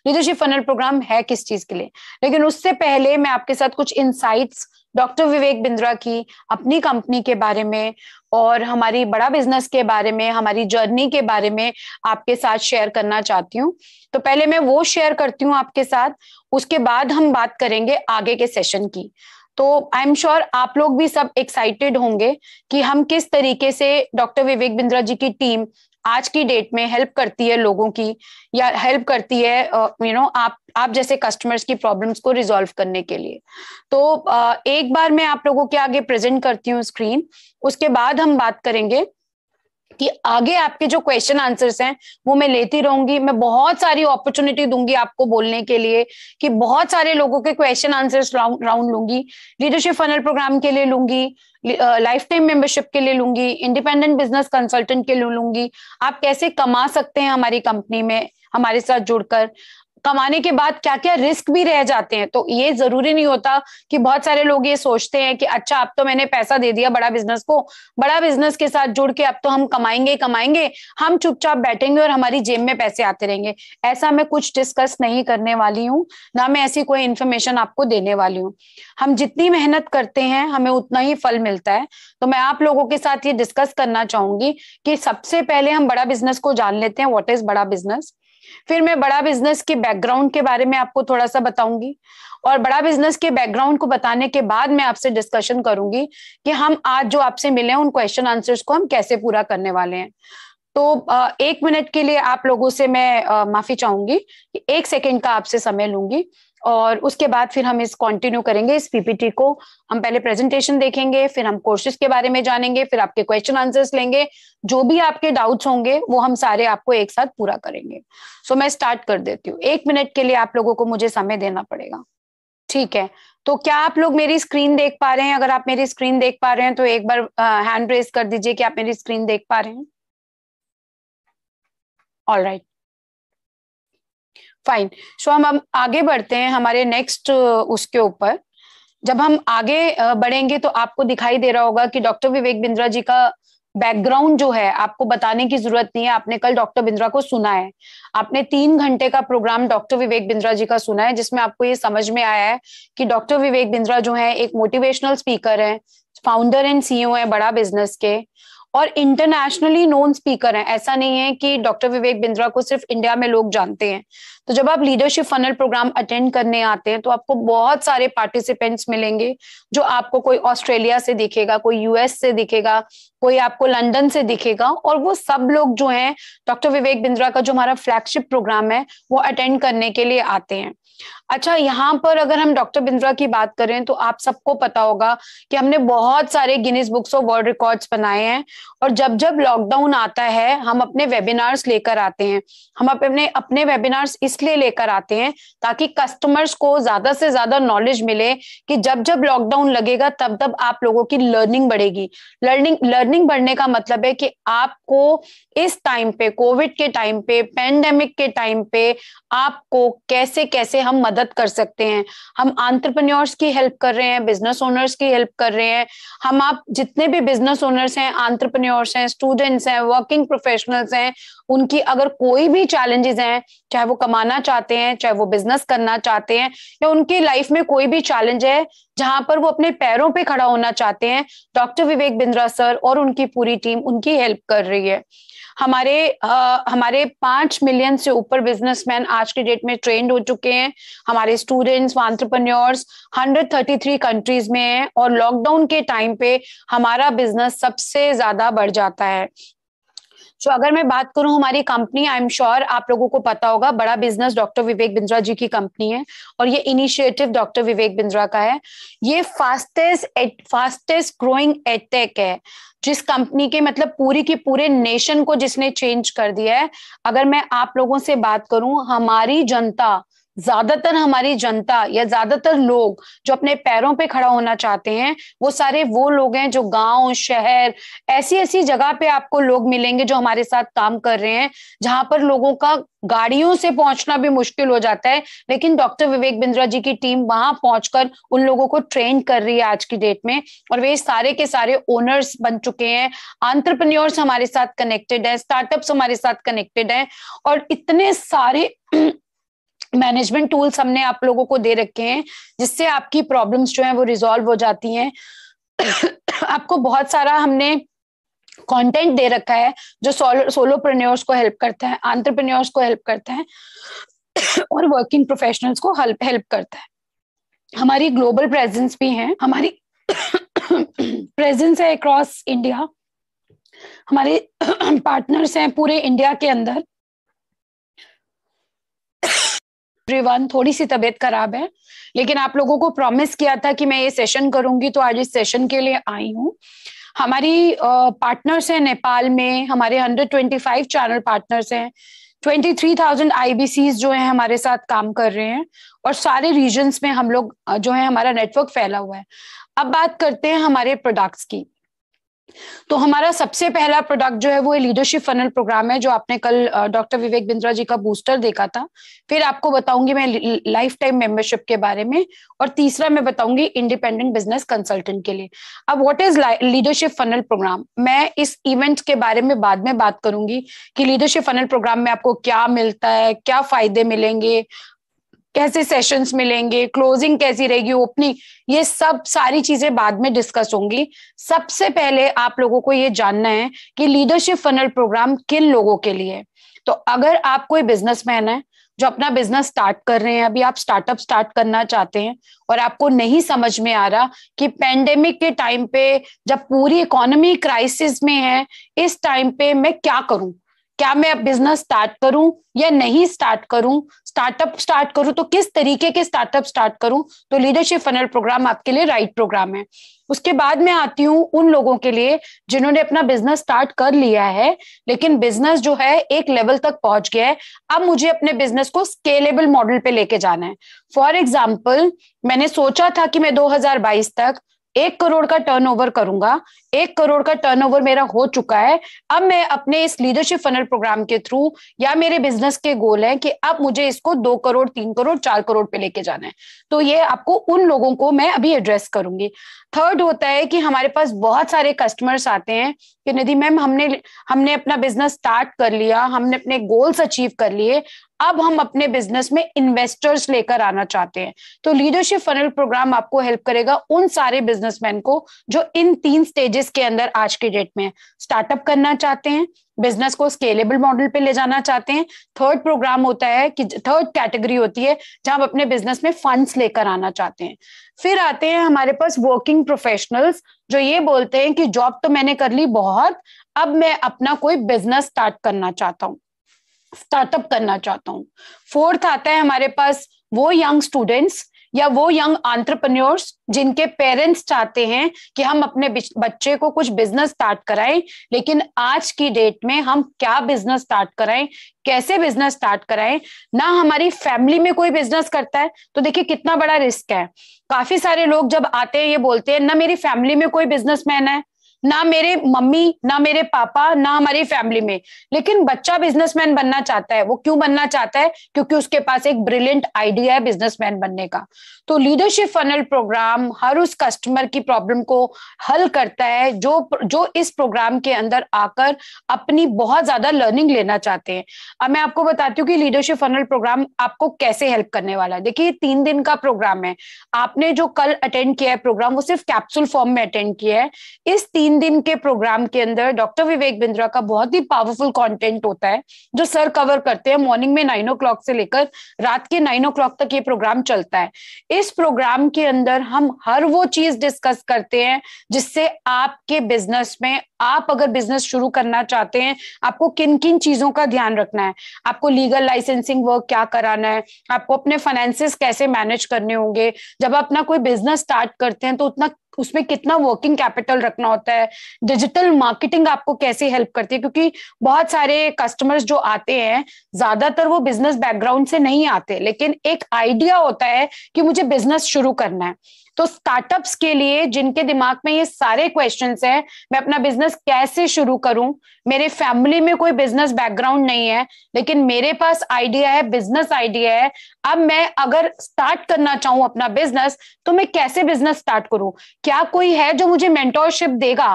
लीडरशिप फनल प्रोग्राम है किस चीज के लिए लेकिन उससे पहले मैं आपके साथ कुछ इंसाइट्स डॉक्टर विवेक बिंद्रा की अपनी कंपनी के बारे में और हमारी बड़ा बिजनेस के बारे में हमारी जर्नी के बारे में आपके साथ शेयर करना चाहती हूँ तो पहले मैं वो शेयर करती हूँ आपके साथ उसके बाद हम बात करेंगे आगे के सेशन की तो आई एम श्योर आप लोग भी सब एक्साइटेड होंगे कि हम किस तरीके से डॉक्टर विवेक बिंद्रा जी की टीम आज की डेट में हेल्प करती है लोगों की या हेल्प करती है you uh, know you know, आप आप जैसे कस्टमर्स की प्रॉब्लम्स को रिजॉल्व करने के लिए तो uh, एक बार मैं आप लोगों के आगे प्रेजेंट करती हूँ स्क्रीन उसके बाद हम बात करेंगे कि आगे आपके जो क्वेश्चन आंसर्स हैं वो मैं लेती रहूंगी मैं बहुत सारी अपॉर्चुनिटी दूंगी आपको बोलने के लिए कि बहुत सारे लोगों के क्वेश्चन आंसर्स राउंड लूंगी लीडरशिप फनल प्रोग्राम के लिए लूंगी लाइफ टाइम मेंबरशिप के लिए लूंगी इंडिपेंडेंट बिजनेस कंसल्टेंट के लिए लूंगी आप कैसे कमा सकते हैं हमारी कंपनी में हमारे साथ जुड़कर कमाने के बाद क्या क्या रिस्क भी रह जाते हैं तो ये जरूरी नहीं होता कि बहुत सारे लोग ये सोचते हैं कि अच्छा अब तो मैंने पैसा दे दिया बड़ा बिजनेस को बड़ा बिजनेस के साथ जुड़ के अब तो हम कमाएंगे कमाएंगे हम चुपचाप बैठेंगे और हमारी जेब में पैसे आते रहेंगे ऐसा मैं कुछ डिस्कस नहीं करने वाली हूँ ना मैं ऐसी कोई इन्फॉर्मेशन आपको देने वाली हूँ हम जितनी मेहनत करते हैं हमें उतना ही फल मिलता है तो मैं आप लोगों के साथ ये डिस्कस करना चाहूंगी कि सबसे पहले हम बड़ा बिजनेस को जान लेते हैं वॉट इज बड़ा बिजनेस फिर मैं बड़ा बिजनेस के बैकग्राउंड के बारे में आपको थोड़ा सा बताऊंगी और बड़ा बिजनेस के बैकग्राउंड को बताने के बाद मैं आपसे डिस्कशन करूंगी कि हम आज जो आपसे मिले हैं उन क्वेश्चन आंसर्स को हम कैसे पूरा करने वाले हैं तो एक मिनट के लिए आप लोगों से मैं माफी चाहूंगी कि एक सेकेंड का आपसे समय लूंगी और उसके बाद फिर हम इस कंटिन्यू करेंगे इस पीपीटी को हम पहले प्रेजेंटेशन देखेंगे फिर हम कोर्सेज के बारे में जानेंगे फिर आपके क्वेश्चन आंसर्स लेंगे जो भी आपके डाउट्स होंगे वो हम सारे आपको एक साथ पूरा करेंगे सो so, मैं स्टार्ट कर देती हूँ एक मिनट के लिए आप लोगों को मुझे समय देना पड़ेगा ठीक है तो क्या आप लोग मेरी स्क्रीन देख पा रहे हैं अगर आप मेरी स्क्रीन देख पा रहे हैं तो एक बार हैंड रेस कर दीजिए कि आप मेरी स्क्रीन देख पा रहे हैं all right right. Fine so हम हम आगे बढ़ते हैं हमारे नेक्स्ट uh, उसके ऊपर जब हम आगे uh, बढ़ेंगे तो आपको दिखाई दे रहा होगा कि डॉक्टर विवेक बिंद्रा जी का बैकग्राउंड जो है आपको बताने की जरूरत नहीं है आपने कल डॉक्टर बिंद्रा को सुना है आपने तीन घंटे का प्रोग्राम डॉक्टर विवेक बिंद्रा जी का सुना है जिसमें आपको ये समझ में आया है कि डॉक्टर विवेक बिंद्रा जो है एक मोटिवेशनल स्पीकर है फाउंडर एंड सीईओ है बड़ा बिजनेस के और इंटरनेशनली नोन स्पीकर हैं ऐसा नहीं है कि डॉक्टर विवेक बिंद्रा को सिर्फ इंडिया में लोग जानते हैं तो जब आप लीडरशिप फनल प्रोग्राम अटेंड करने आते हैं तो आपको बहुत सारे पार्टिसिपेंट्स मिलेंगे जो आपको कोई ऑस्ट्रेलिया से दिखेगा कोई यूएस से दिखेगा कोई आपको लंदन से दिखेगा और वो सब लोग जो हैं डॉक्टर विवेक बिंद्रा का जो हमारा फ्लैगशिप प्रोग्राम है वो अटेंड करने के लिए आते हैं अच्छा यहाँ पर अगर हम डॉक्टर बिंद्रा की बात करें तो आप सबको पता होगा कि हमने बहुत सारे गिनीज बुक्स और वर्ल्ड रिकॉर्ड्स बनाए हैं और जब जब लॉकडाउन आता है हम अपने वेबिनार्स लेकर आते हैं हम अपने अपने वेबिनार्स इसलिए लेकर आते हैं ताकि कस्टमर्स को ज्यादा से ज्यादा नॉलेज मिले कि जब जब लॉकडाउन लगेगा तब तब आप लोगों की लर्निंग बढ़ेगी लर्निंग लर्निंग बढ़ने का मतलब है कि आपको इस टाइम पे कोविड के टाइम पे पेंडेमिक के टाइम पे आपको कैसे कैसे हम मदद मदद कर सकते हैं हम आंट्रप्रन्योर्स की हेल्प कर रहे हैं बिजनेस ओनर्स की हेल्प कर रहे हैं हम आप जितने भी बिजनेस ओनर्स हैं आंट्रप्रन्योर्स हैं स्टूडेंट्स हैं वर्किंग प्रोफेशनल्स हैं उनकी अगर कोई भी चैलेंजेस हैं चाहे वो कमाना चाहते हैं चाहे वो बिजनेस करना चाहते हैं या उनकी लाइफ में कोई भी चैलेंज है जहां पर वो अपने पैरों पे खड़ा होना चाहते हैं डॉक्टर विवेक बिंद्रा सर और उनकी पूरी टीम उनकी हेल्प कर रही है हमारे आ, हमारे पांच मिलियन से ऊपर बिजनेसमैन आज के डेट में ट्रेंड हो चुके हैं हमारे students hundred thirty three countries में हैं और लॉकडाउन के टाइम पे हमारा बिजनेस सबसे ज्यादा बढ़ जाता है सो अगर मैं बात करूं हमारी कंपनी आई एम श्योर आप लोगों को पता होगा बड़ा बिजनेस डॉक्टर विवेक बिंद्रा जी की कंपनी है और ये इनिशिएटिव डॉक्टर विवेक बिंद्रा का है ये फास्टेस्ट फास्टेस्ट ग्रोइंग एटेक है जिस कंपनी के मतलब पूरी की पूरे नेशन को जिसने चेंज कर दिया है अगर मैं आप लोगों से बात करूं हमारी जनता ज्यादातर हमारी जनता या ज्यादातर लोग जो अपने पैरों पे खड़ा होना चाहते हैं वो सारे वो लोग हैं जो गांव शहर ऐसी ऐसी जगह पे आपको लोग मिलेंगे जो हमारे साथ काम कर रहे हैं जहां पर लोगों का गाड़ियों से पहुंचना भी मुश्किल हो जाता है लेकिन डॉक्टर विवेक बिंद्रा जी की टीम वहां पहुंचकर उन लोगों को ट्रेन कर रही है आज की डेट में और वे सारे के सारे ओनर्स बन चुके हैं आंट्रप्रन्योर्स हमारे साथ कनेक्टेड है स्टार्टअप्स हमारे साथ कनेक्टेड है और इतने सारे मैनेजमेंट टूल्स हमने आप लोगों को दे रखे हैं जिससे आपकी प्रॉब्लम्स जो है वो रिजॉल्व हो जाती हैं आपको बहुत सारा हमने कंटेंट दे रखा है जो सोलो सोलोप्रन्योर्स को हेल्प करता है आंट्रप्रन्योर्स को हेल्प करता है और वर्किंग प्रोफेशनल्स को हेल्प हेल्प करता है हमारी ग्लोबल प्रेजेंस भी है हमारी प्रेजेंस है अक्रॉस इंडिया हमारे पार्टनर्स हैं पूरे इंडिया के अंदर एवरीवन थोड़ी सी तबीयत खराब है लेकिन आप लोगों को प्रॉमिस किया था कि मैं ये सेशन करूंगी तो आज इस सेशन के लिए आई हूँ हमारी पार्टनर्स हैं नेपाल में हमारे 125 चैनल पार्टनर्स हैं 23,000 आईबीसीज जो है हमारे साथ काम कर रहे हैं और सारे रीजन्स में हम लोग जो है हमारा नेटवर्क फैला हुआ है अब बात करते हैं हमारे प्रोडक्ट्स की तो हमारा सबसे पहला प्रोडक्ट जो है वो लीडरशिप फनल प्रोग्राम है जो आपने कल डॉक्टर विवेक बिंद्रा जी का बूस्टर देखा था फिर आपको बताऊंगी मैं लाइफ टाइम मेंबरशिप के बारे में और तीसरा मैं बताऊंगी इंडिपेंडेंट बिजनेस कंसल्टेंट के लिए अब what is leadership funnel programme मैं इस इवेंट के बारे में बाद में बात करूंगी कि लीडरशिप फनल प्रोग्राम में आपको क्या मिलता है क्या फायदे मिलेंगे कैसे सेशंस मिलेंगे क्लोजिंग कैसी रहेगी ओपनिंग ये सब सारी चीजें बाद में डिस्कस होंगी सबसे पहले आप लोगों को ये जानना है कि लीडरशिप फनल प्रोग्राम किन लोगों के लिए तो अगर आप कोई बिजनेसमैन है जो अपना बिजनेस स्टार्ट कर रहे हैं अभी आप स्टार्टअप स्टार्ट करना चाहते हैं और आपको नहीं समझ में आ रहा कि पेंडेमिक के टाइम पे जब पूरी इकोनॉमी क्राइसिस में है इस टाइम पे मैं क्या करूं क्या मैं अब बिजनेस स्टार्ट करूं या नहीं स्टार्ट करूं स्टार्टअप स्टार्ट करूं तो किस तरीके के स्टार्टअप स्टार्ट करूं तो लीडरशिप फनल प्रोग्राम आपके लिए राइट प्रोग्राम है उसके बाद मैं आती हूँ उन लोगों के लिए जिन्होंने अपना बिजनेस स्टार्ट कर लिया है लेकिन बिजनेस जो है एक लेवल तक पहुंच गया है अब मुझे अपने बिजनेस को स्केलेबल मॉडल पे लेके जाना है फॉर एग्जाम्पल मैंने सोचा था कि मैं 2022 तक एक करोड़ का टर्नओवर करूंगा एक करोड़ का टर्नओवर मेरा हो चुका है अब मैं अपने इस लीडरशिप फनल प्रोग्राम के थ्रू या मेरे बिजनेस के गोल हैं कि अब मुझे इसको दो करोड़ तीन करोड़ चार करोड़ पे लेके जाना है तो ये आपको उन लोगों को मैं अभी एड्रेस करूंगी थर्ड होता है कि हमारे पास बहुत सारे कस्टमर्स आते हैं कि निधि मैम हमने हमने अपना बिजनेस स्टार्ट कर लिया हमने अपने गोल्स अचीव कर लिए अब हम अपने बिजनेस में इन्वेस्टर्स लेकर आना चाहते हैं तो लीडरशिप फनल प्रोग्राम आपको हेल्प करेगा उन सारे बिजनेसमैन को जो इन तीन स्टेजेस के अंदर आज के डेट में स्टार्टअप करना चाहते हैं बिजनेस को स्केलेबल मॉडल पे ले जाना चाहते हैं थर्ड प्रोग्राम होता है कि थर्ड कैटेगरी होती है जहां आप अपने बिजनेस में फंड्स लेकर आना चाहते हैं फिर आते हैं हमारे पास वर्किंग प्रोफेशनल्स जो ये बोलते हैं कि जॉब तो मैंने कर ली बहुत अब मैं अपना कोई बिजनेस स्टार्ट करना चाहता हूँ स्टार्टअप करना चाहता हूँ फोर्थ आता है हमारे पास वो यंग स्टूडेंट्स या वो यंग आंट्रप्रन्योर्स जिनके पेरेंट्स चाहते हैं कि हम अपने बच्चे को कुछ बिजनेस स्टार्ट कराएं लेकिन आज की डेट में हम क्या बिजनेस स्टार्ट कराएं कैसे बिजनेस स्टार्ट कराएं ना हमारी फैमिली में कोई बिजनेस करता है तो देखिए कितना बड़ा रिस्क है काफी सारे लोग जब आते हैं ये बोलते हैं ना मेरी फैमिली में कोई बिजनेसमैन है ना मेरे मम्मी ना मेरे पापा ना हमारी फैमिली में लेकिन बच्चा बिजनेसमैन बनना चाहता है वो क्यों बनना चाहता है क्योंकि उसके पास एक ब्रिलियंट आइडिया है बिजनेसमैन बनने का तो लीडरशिप फनल प्रोग्राम हर उस कस्टमर की प्रॉब्लम को हल करता है जो जो इस प्रोग्राम के अंदर आकर अपनी बहुत ज्यादा लर्निंग लेना चाहते हैं अब मैं आपको बताती हूँ कि लीडरशिप फनल प्रोग्राम आपको कैसे हेल्प करने वाला है देखिए तीन दिन का प्रोग्राम है आपने जो कल अटेंड किया है प्रोग्राम वो सिर्फ कैप्सूल फॉर्म में अटेंड किया है इस तीन तीन दिन के प्रोग्राम के अंदर डॉक्टर विवेक बिंद्रा का बहुत ही पावरफुल कंटेंट होता है जो सर कवर करते हैं मॉर्निंग में नाइन ओ से लेकर रात के नाइन ओ तक ये प्रोग्राम चलता है इस प्रोग्राम के अंदर हम हर वो चीज डिस्कस करते हैं जिससे आपके बिजनेस में आप अगर बिजनेस शुरू करना चाहते हैं आपको किन किन चीजों का ध्यान रखना है आपको लीगल लाइसेंसिंग वर्क क्या कराना है आपको अपने फाइनेंसिस कैसे मैनेज करने होंगे जब अपना कोई बिजनेस स्टार्ट करते हैं तो उतना उसमें कितना वर्किंग कैपिटल रखना होता है डिजिटल मार्केटिंग आपको कैसे हेल्प करती है क्योंकि बहुत सारे कस्टमर्स जो आते हैं ज्यादातर वो बिजनेस बैकग्राउंड से नहीं आते लेकिन एक आइडिया होता है कि मुझे बिजनेस शुरू करना है तो स्टार्टअप्स के लिए जिनके दिमाग में ये सारे क्वेश्चन हैं मैं अपना बिजनेस कैसे शुरू करूं मेरे फैमिली में कोई बिजनेस बैकग्राउंड नहीं है लेकिन मेरे पास आइडिया है बिजनेस आइडिया है अब मैं अगर स्टार्ट करना चाहूं अपना बिजनेस तो मैं कैसे बिजनेस स्टार्ट करूं क्या कोई है जो मुझे मेंटोरशिप देगा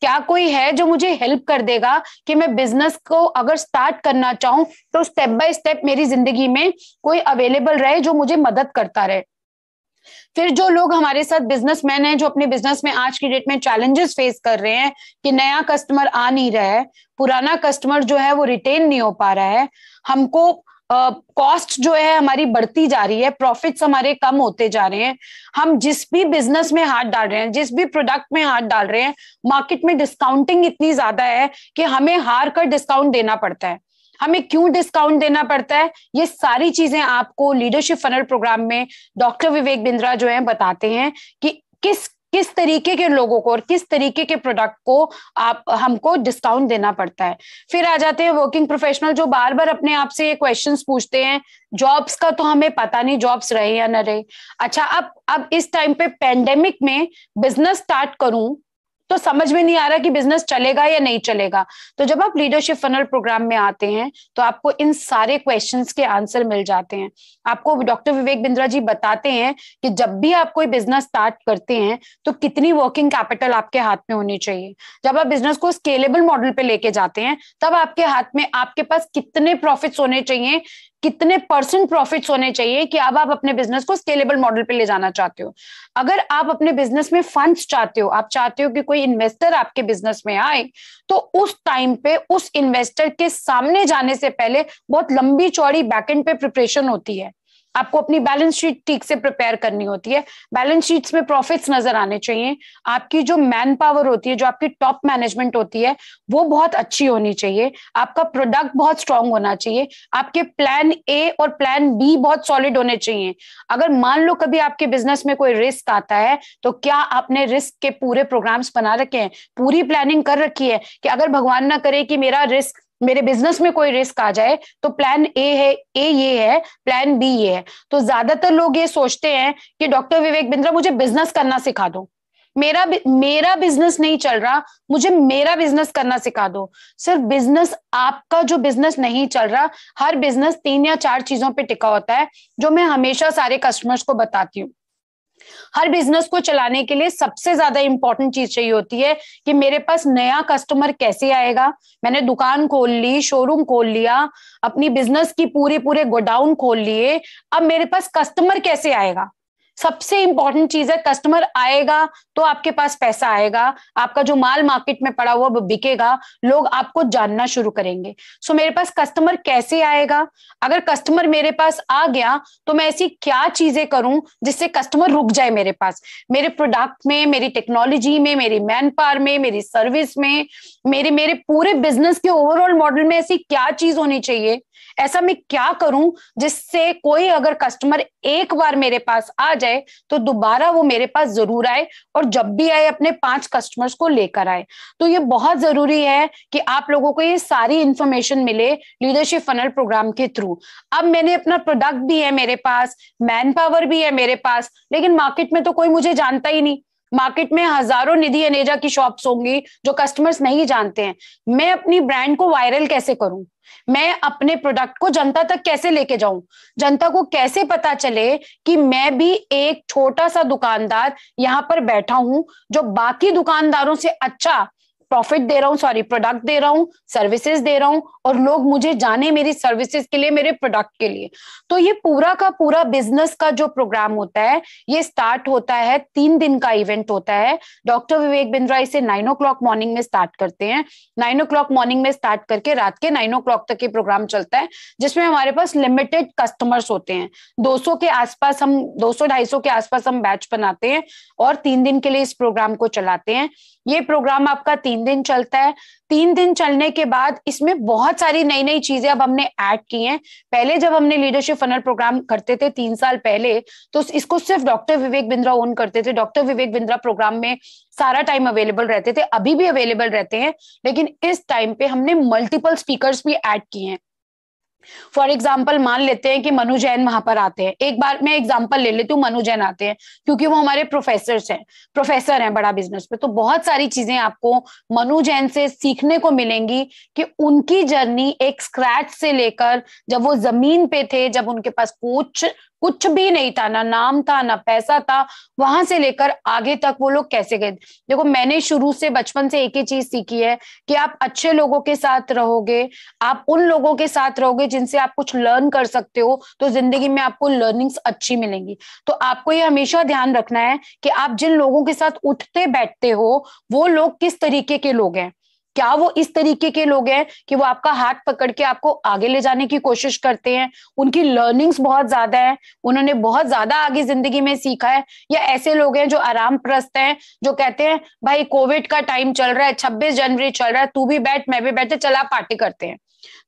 क्या कोई है जो मुझे हेल्प कर देगा कि मैं बिजनेस को अगर स्टार्ट करना चाहूं तो स्टेप बाय स्टेप मेरी जिंदगी में कोई अवेलेबल रहे जो मुझे मदद करता रहे फिर जो लोग हमारे साथ बिजनेसमैन हैं जो अपने बिजनेस में आज की डेट में चैलेंजेस फेस कर रहे हैं कि नया कस्टमर आ नहीं रहा है पुराना कस्टमर जो है वो रिटेन नहीं हो पा रहा है हमको कॉस्ट uh, जो है हमारी बढ़ती जा रही है प्रॉफिट्स हमारे कम होते जा रहे हैं हम जिस भी बिजनेस में हाथ डाल रहे हैं जिस भी प्रोडक्ट में हाथ डाल रहे हैं मार्केट में डिस्काउंटिंग इतनी ज्यादा है कि हमें हार कर डिस्काउंट देना पड़ता है हमें क्यों डिस्काउंट देना पड़ता है ये सारी चीजें आपको लीडरशिप फनर प्रोग्राम में डॉक्टर विवेक बिंद्रा जो है बताते हैं कि किस किस तरीके के लोगों को और किस तरीके के प्रोडक्ट को आप हमको डिस्काउंट देना पड़ता है फिर आ जाते हैं वर्किंग प्रोफेशनल जो बार बार अपने आप से ये क्वेश्चन पूछते हैं जॉब्स का तो हमें पता नहीं जॉब्स रहे या ना रहे अच्छा अब अब इस टाइम पे पेंडेमिक में बिजनेस स्टार्ट करूं तो समझ में नहीं आ रहा कि बिजनेस चलेगा या नहीं चलेगा तो जब आप लीडरशिप फनल प्रोग्राम में आते हैं तो आपको इन सारे क्वेश्चंस के आंसर मिल जाते हैं आपको डॉक्टर विवेक बिंद्रा जी बताते हैं कि जब भी आप कोई बिजनेस स्टार्ट करते हैं तो कितनी वर्किंग कैपिटल आपके हाथ में होनी चाहिए जब आप बिजनेस को स्केलेबल मॉडल पे लेके जाते हैं तब आपके हाथ में आपके पास कितने प्रॉफिट्स होने चाहिए कितने परसेंट प्रॉफिट्स होने चाहिए कि अब आप अपने बिजनेस को स्केलेबल मॉडल पे ले जाना चाहते हो अगर आप अपने बिजनेस में फंड्स चाहते हो आप चाहते हो कि कोई इन्वेस्टर आपके बिजनेस में आए तो उस टाइम पे उस इन्वेस्टर के सामने जाने से पहले बहुत लंबी चौड़ी बैकेंड पे प्रिपरेशन होती है आपको अपनी बैलेंस शीट ठीक से प्रिपेयर करनी होती है बैलेंस शीट्स में प्रॉफिट्स नजर आने चाहिए आपकी जो मैन पावर होती है जो आपकी टॉप मैनेजमेंट होती है वो बहुत अच्छी होनी चाहिए आपका प्रोडक्ट बहुत स्ट्रांग होना चाहिए आपके प्लान ए और प्लान बी बहुत सॉलिड होने चाहिए अगर मान लो कभी आपके बिजनेस में कोई रिस्क आता है तो क्या आपने रिस्क के पूरे प्रोग्राम्स बना रखे हैं पूरी प्लानिंग कर रखी है कि अगर भगवान ना करे कि मेरा रिस्क मेरे बिजनेस में कोई रिस्क आ जाए तो प्लान ए है ए ये है प्लान बी ये है तो ज्यादातर लोग ये सोचते हैं कि डॉक्टर विवेक बिंद्रा मुझे बिजनेस करना सिखा दो मेरा मेरा बिजनेस नहीं चल रहा मुझे मेरा बिजनेस करना सिखा दो सिर्फ बिजनेस आपका जो बिजनेस नहीं चल रहा हर बिजनेस तीन या चार चीजों पे टिका होता है जो मैं हमेशा सारे कस्टमर्स को बताती हूँ हर बिजनेस को चलाने के लिए सबसे ज्यादा इंपॉर्टेंट चीज चाहिए होती है कि मेरे पास नया कस्टमर कैसे आएगा मैंने दुकान खोल ली शोरूम खोल लिया अपनी बिजनेस की पूरे पूरे गोडाउन खोल लिए अब मेरे पास कस्टमर कैसे आएगा सबसे इंपॉर्टेंट चीज है कस्टमर आएगा तो आपके पास पैसा आएगा आपका जो माल मार्केट में पड़ा हुआ वो बिकेगा लोग आपको जानना शुरू करेंगे सो मेरे पास कस्टमर कैसे आएगा अगर कस्टमर मेरे पास आ गया तो मैं ऐसी क्या चीजें करूं जिससे कस्टमर रुक जाए मेरे पास मेरे प्रोडक्ट में मेरी टेक्नोलॉजी में मेरी मैन पावर में मेरी सर्विस में मेरे मेरे पूरे बिजनेस के ओवरऑल मॉडल में ऐसी क्या चीज होनी चाहिए ऐसा मैं क्या करूं जिससे कोई अगर कस्टमर एक बार मेरे पास आ जाए तो दोबारा वो मेरे पास जरूर आए और जब भी आए अपने पांच कस्टमर्स को लेकर आए तो ये बहुत जरूरी है कि आप लोगों को ये सारी इंफॉर्मेशन मिले लीडरशिप फनल प्रोग्राम के थ्रू अब मैंने अपना प्रोडक्ट भी है मेरे पास मैन पावर भी है मेरे पास लेकिन मार्केट में तो कोई मुझे जानता ही नहीं मार्केट में हजारों निधि अनेजा की शॉप्स होंगी जो कस्टमर्स नहीं जानते हैं मैं अपनी ब्रांड को वायरल कैसे करूं मैं अपने प्रोडक्ट को जनता तक कैसे लेके जाऊं जनता को कैसे पता चले कि मैं भी एक छोटा सा दुकानदार यहाँ पर बैठा हूं जो बाकी दुकानदारों से अच्छा प्रॉफिट दे रहा हूँ सॉरी प्रोडक्ट दे रहा हूँ सर्विसेज दे रहा हूँ और लोग मुझे जाने मेरी सर्विसेज के लिए मेरे प्रोडक्ट के लिए तो ये पूरा का पूरा बिजनेस का जो प्रोग्राम होता है ये स्टार्ट होता है तीन दिन का इवेंट होता है डॉक्टर विवेक बिंद्रा इसे नाइन ओ क्लॉक मॉर्निंग में स्टार्ट करते हैं नाइन ओ क्लॉक मॉर्निंग में स्टार्ट करके रात के नाइन ओ क्लॉक तक ये प्रोग्राम चलता है जिसमें हमारे पास लिमिटेड कस्टमर्स होते हैं दो सौ के आसपास हम दो सौ ढाई सौ के आसपास हम बैच बनाते हैं और तीन दिन के लिए इस प्रोग्राम को चलाते हैं ये प्रोग्राम आपका तीन दिन चलता है तीन दिन चलने के बाद इसमें बहुत सारी नई नई चीजें अब हमने ऐड की हैं पहले जब हमने लीडरशिप फनल प्रोग्राम करते थे तीन साल पहले तो इसको सिर्फ डॉक्टर विवेक बिंद्रा ओन करते थे डॉक्टर विवेक बिंद्रा प्रोग्राम में सारा टाइम अवेलेबल रहते थे अभी भी अवेलेबल रहते हैं लेकिन इस टाइम पे हमने मल्टीपल स्पीकर भी एड किए हैं फॉर एग्जाम्पल मान लेते हैं कि मनु जैन वहां पर आते हैं एक बार मैं एग्जाम्पल ले लेती हूँ मनु जैन आते हैं क्योंकि वो हमारे प्रोफेसर हैं प्रोफेसर हैं बड़ा बिजनेस पे तो बहुत सारी चीजें आपको मनु जैन से सीखने को मिलेंगी कि उनकी जर्नी एक स्क्रैच से लेकर जब वो जमीन पे थे जब उनके पास कोच कुछ भी नहीं था ना नाम था ना पैसा था वहां से लेकर आगे तक वो लोग कैसे गए देखो मैंने शुरू से बचपन से एक ही चीज सीखी है कि आप अच्छे लोगों के साथ रहोगे आप उन लोगों के साथ रहोगे जिनसे आप कुछ लर्न कर सकते हो तो जिंदगी में आपको लर्निंग्स अच्छी मिलेंगी तो आपको ये हमेशा ध्यान रखना है कि आप जिन लोगों के साथ उठते बैठते हो वो लोग किस तरीके के लोग हैं क्या वो इस तरीके के लोग हैं कि वो आपका हाथ पकड़ के आपको आगे ले जाने की कोशिश करते हैं उनकी लर्निंग्स बहुत ज्यादा है उन्होंने बहुत ज्यादा आगे जिंदगी में सीखा है या ऐसे लोग हैं जो आराम प्रस्त हैं जो कहते हैं भाई कोविड का टाइम चल रहा है छब्बीस जनवरी चल रहा है तू भी बैठ मैं भी बैठ चला पार्टी करते हैं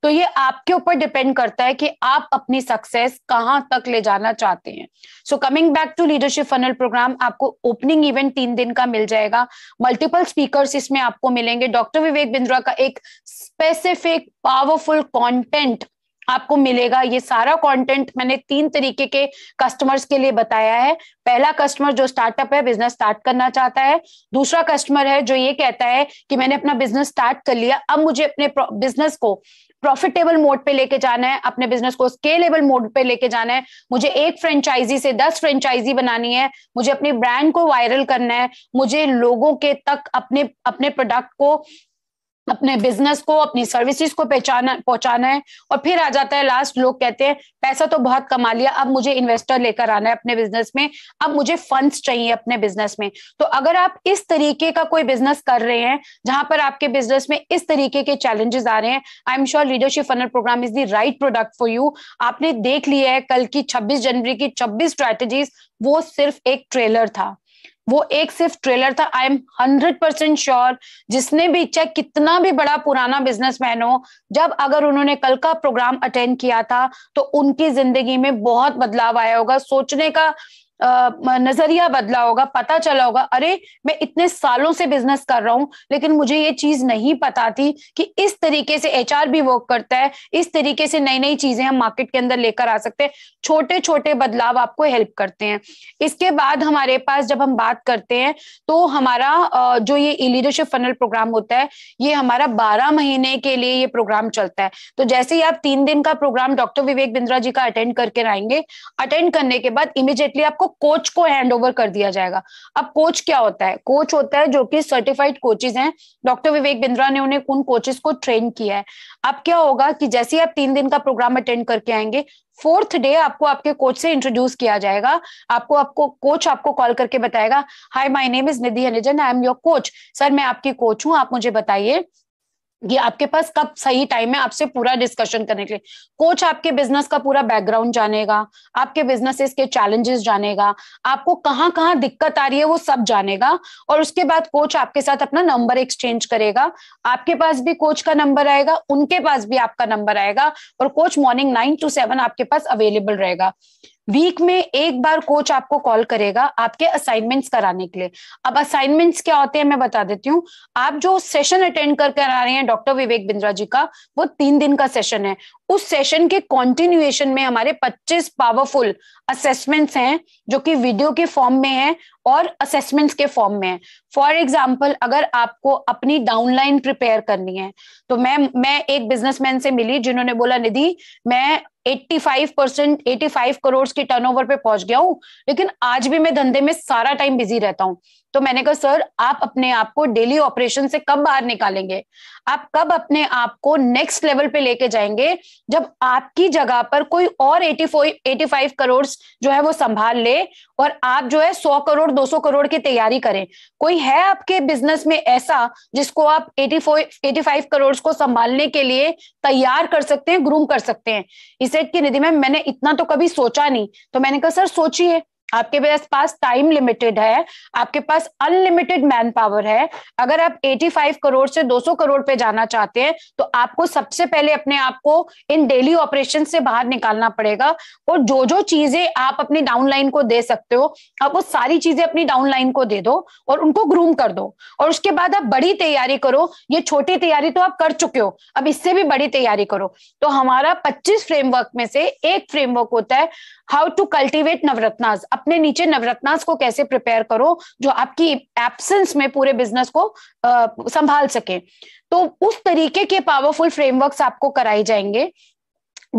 तो ये आपके ऊपर डिपेंड करता है कि आप अपनी सक्सेस कहां तक ले जाना चाहते हैं so coming back to leadership funnel programme आपको ओपनिंग इवेंट तीन दिन का मिल जाएगा मल्टीपल स्पीकर इसमें आपको मिलेंगे डॉक्टर विवेक बिंद्रा का एक स्पेसिफिक पावरफुल कॉन्टेंट आपको मिलेगा ये सारा कंटेंट मैंने तीन तरीके के कस्टमर्स के लिए बताया है पहला कस्टमर जो स्टार्टअप है बिजनेस स्टार्ट करना चाहता है दूसरा कस्टमर है जो ये कहता है कि मैंने अपना बिजनेस स्टार्ट कर लिया अब मुझे अपने बिजनेस को प्रॉफिटेबल मोड पे लेके जाना है अपने बिजनेस को स्केलेबल मोड पे लेके जाना है मुझे एक फ्रेंचाइजी से दस फ्रेंचाइजी बनानी है मुझे अपने ब्रांड को वायरल करना है मुझे लोगों के तक अपने अपने प्रोडक्ट को अपने बिजनेस को अपनी सर्विसेज को पहचाना पहुंचाना है और फिर आ जाता है लास्ट लोग कहते हैं पैसा तो बहुत कमा लिया अब मुझे इन्वेस्टर लेकर आना है अपने बिजनेस में अब मुझे फंड्स चाहिए अपने बिजनेस में तो अगर आप इस तरीके का कोई बिजनेस कर रहे हैं जहां पर आपके बिजनेस में इस तरीके के चैलेंजेस आ रहे हैं I am sure leadership funnel programme is the right product for you आपने देख लिया है कल की छब्बीस जनवरी की छब्बीस स्ट्रैटेजीज वो सिर्फ एक ट्रेलर था वो एक सिर्फ ट्रेलर था I am hundred percent sure जिसने भी चाहे कितना भी बड़ा पुराना बिजनेसमैन हो जब अगर उन्होंने कल का प्रोग्राम अटेंड किया था तो उनकी जिंदगी में बहुत बदलाव आया होगा सोचने का नजरिया बदला होगा पता चला होगा अरे मैं इतने सालों से बिजनेस कर रहा हूं लेकिन मुझे ये चीज नहीं पता थी कि इस तरीके से एच भी वर्क करता है इस तरीके से नई नई चीजें हम मार्केट के अंदर लेकर आ सकते हैं छोटे छोटे बदलाव आपको हेल्प करते हैं इसके बाद हमारे पास जब हम बात करते हैं तो हमारा जो ये लीडरशिप फनल प्रोग्राम होता है ये हमारा बारह महीने के लिए ये प्रोग्राम चलता है तो जैसे ही आप तीन दिन का प्रोग्राम डॉक्टर विवेक बिंद्रा जी का अटेंड करके आएंगे अटेंड करने के बाद इमिजिएटली आपको कोच को हैंड ओवर कर दिया जाएगा अब कोच क्या होता है कोच होता है जो कि सर्टिफाइड कोचेज हैं डॉक्टर विवेक बिंद्रा ने उन्हें उन कोचेस को ट्रेन किया है अब क्या होगा कि जैसे ही आप तीन दिन का प्रोग्राम अटेंड करके आएंगे फोर्थ डे आपको आपके कोच से इंट्रोड्यूस किया जाएगा आपको आपको कोच आपको कॉल करके बताएगा hi my name is Nidhi हनिजन I am your coach sir मैं आपकी कोच हूँ आप मुझे बताइए ये आपके पास कब सही टाइम है आपसे पूरा डिस्कशन करने के लिए कोच आपके बिजनेस का पूरा बैकग्राउंड जानेगा आपके बिजनेसेस के चैलेंजेस जानेगा आपको कहाँ कहाँ दिक्कत आ रही है वो सब जानेगा और उसके बाद कोच आपके साथ अपना नंबर एक्सचेंज करेगा आपके पास भी कोच का नंबर आएगा उनके पास भी आपका नंबर आएगा और coach morning nine to seven आपके पास अवेलेबल रहेगा वीक में एक बार कोच आपको कॉल करेगा आपके असाइनमेंट्स कराने के लिए अब असाइनमेंट्स क्या होते हैं मैं बता देती हूँ आप जो सेशन अटेंड कर करा रहे हैं डॉक्टर विवेक बिंद्रा जी का वो तीन दिन का सेशन है उस सेशन के कॉन्टिन्यूएशन में हमारे 25 पावरफुल असेसमेंट्स हैं जो कि वीडियो के फॉर्म में है और असेसमेंट्स के फॉर्म में है फॉर एग्जाम्पल अगर आपको अपनी डाउनलाइन प्रिपेयर करनी है तो मैं मैं एक बिजनेसमैन से मिली जिन्होंने बोला निधि मैं 85 परसेंट एटी करोड़ की टर्नओवर पे पहुंच गया हूँ लेकिन आज भी मैं धंधे में सारा टाइम बिजी रहता हूँ तो मैंने कहा सर आप अपने आप को डेली ऑपरेशन से कब बाहर निकालेंगे आप कब अपने आप को नेक्स्ट लेवल पे लेके जाएंगे जब आपकी जगह पर कोई और एटी एटी फाइव करोड़ जो है वो संभाल ले और आप जो है सौ करोड़ दो सौ करोड़ की तैयारी करें कोई है आपके बिजनेस में ऐसा जिसको आप एटी एटी फाइव करोड़ को संभालने के लिए तैयार कर सकते हैं ग्रूम कर सकते हैं इसे की निधि में मैंने इतना तो कभी सोचा नहीं तो मैंने कहा सर सोचिए आपके पास टाइम लिमिटेड है आपके पास अनलिमिटेड मैन पावर है अगर आप 85 करोड़ से 200 करोड़ पे जाना चाहते हैं तो आपको सबसे पहले अपने आप को इन डेली ऑपरेशन से बाहर निकालना पड़ेगा और जो जो चीजें आप अपनी डाउनलाइन को दे सकते हो आप वो सारी चीजें अपनी डाउनलाइन को दे दो और उनको ग्रूम कर दो और उसके बाद आप बड़ी तैयारी करो ये छोटी तैयारी तो आप कर चुके हो अब इससे भी बड़ी तैयारी करो तो हमारा पच्चीस फ्रेमवर्क में से एक फ्रेमवर्क होता है हाउ टू कल्टिवेट नवरत्नाज अपने नीचे नवरत्नास को कैसे प्रिपेयर करो जो आपकी एब्सेंस में पूरे बिजनेस को आ, संभाल सके तो उस तरीके के पावरफुल फ्रेमवर्क्स आपको कराए जाएंगे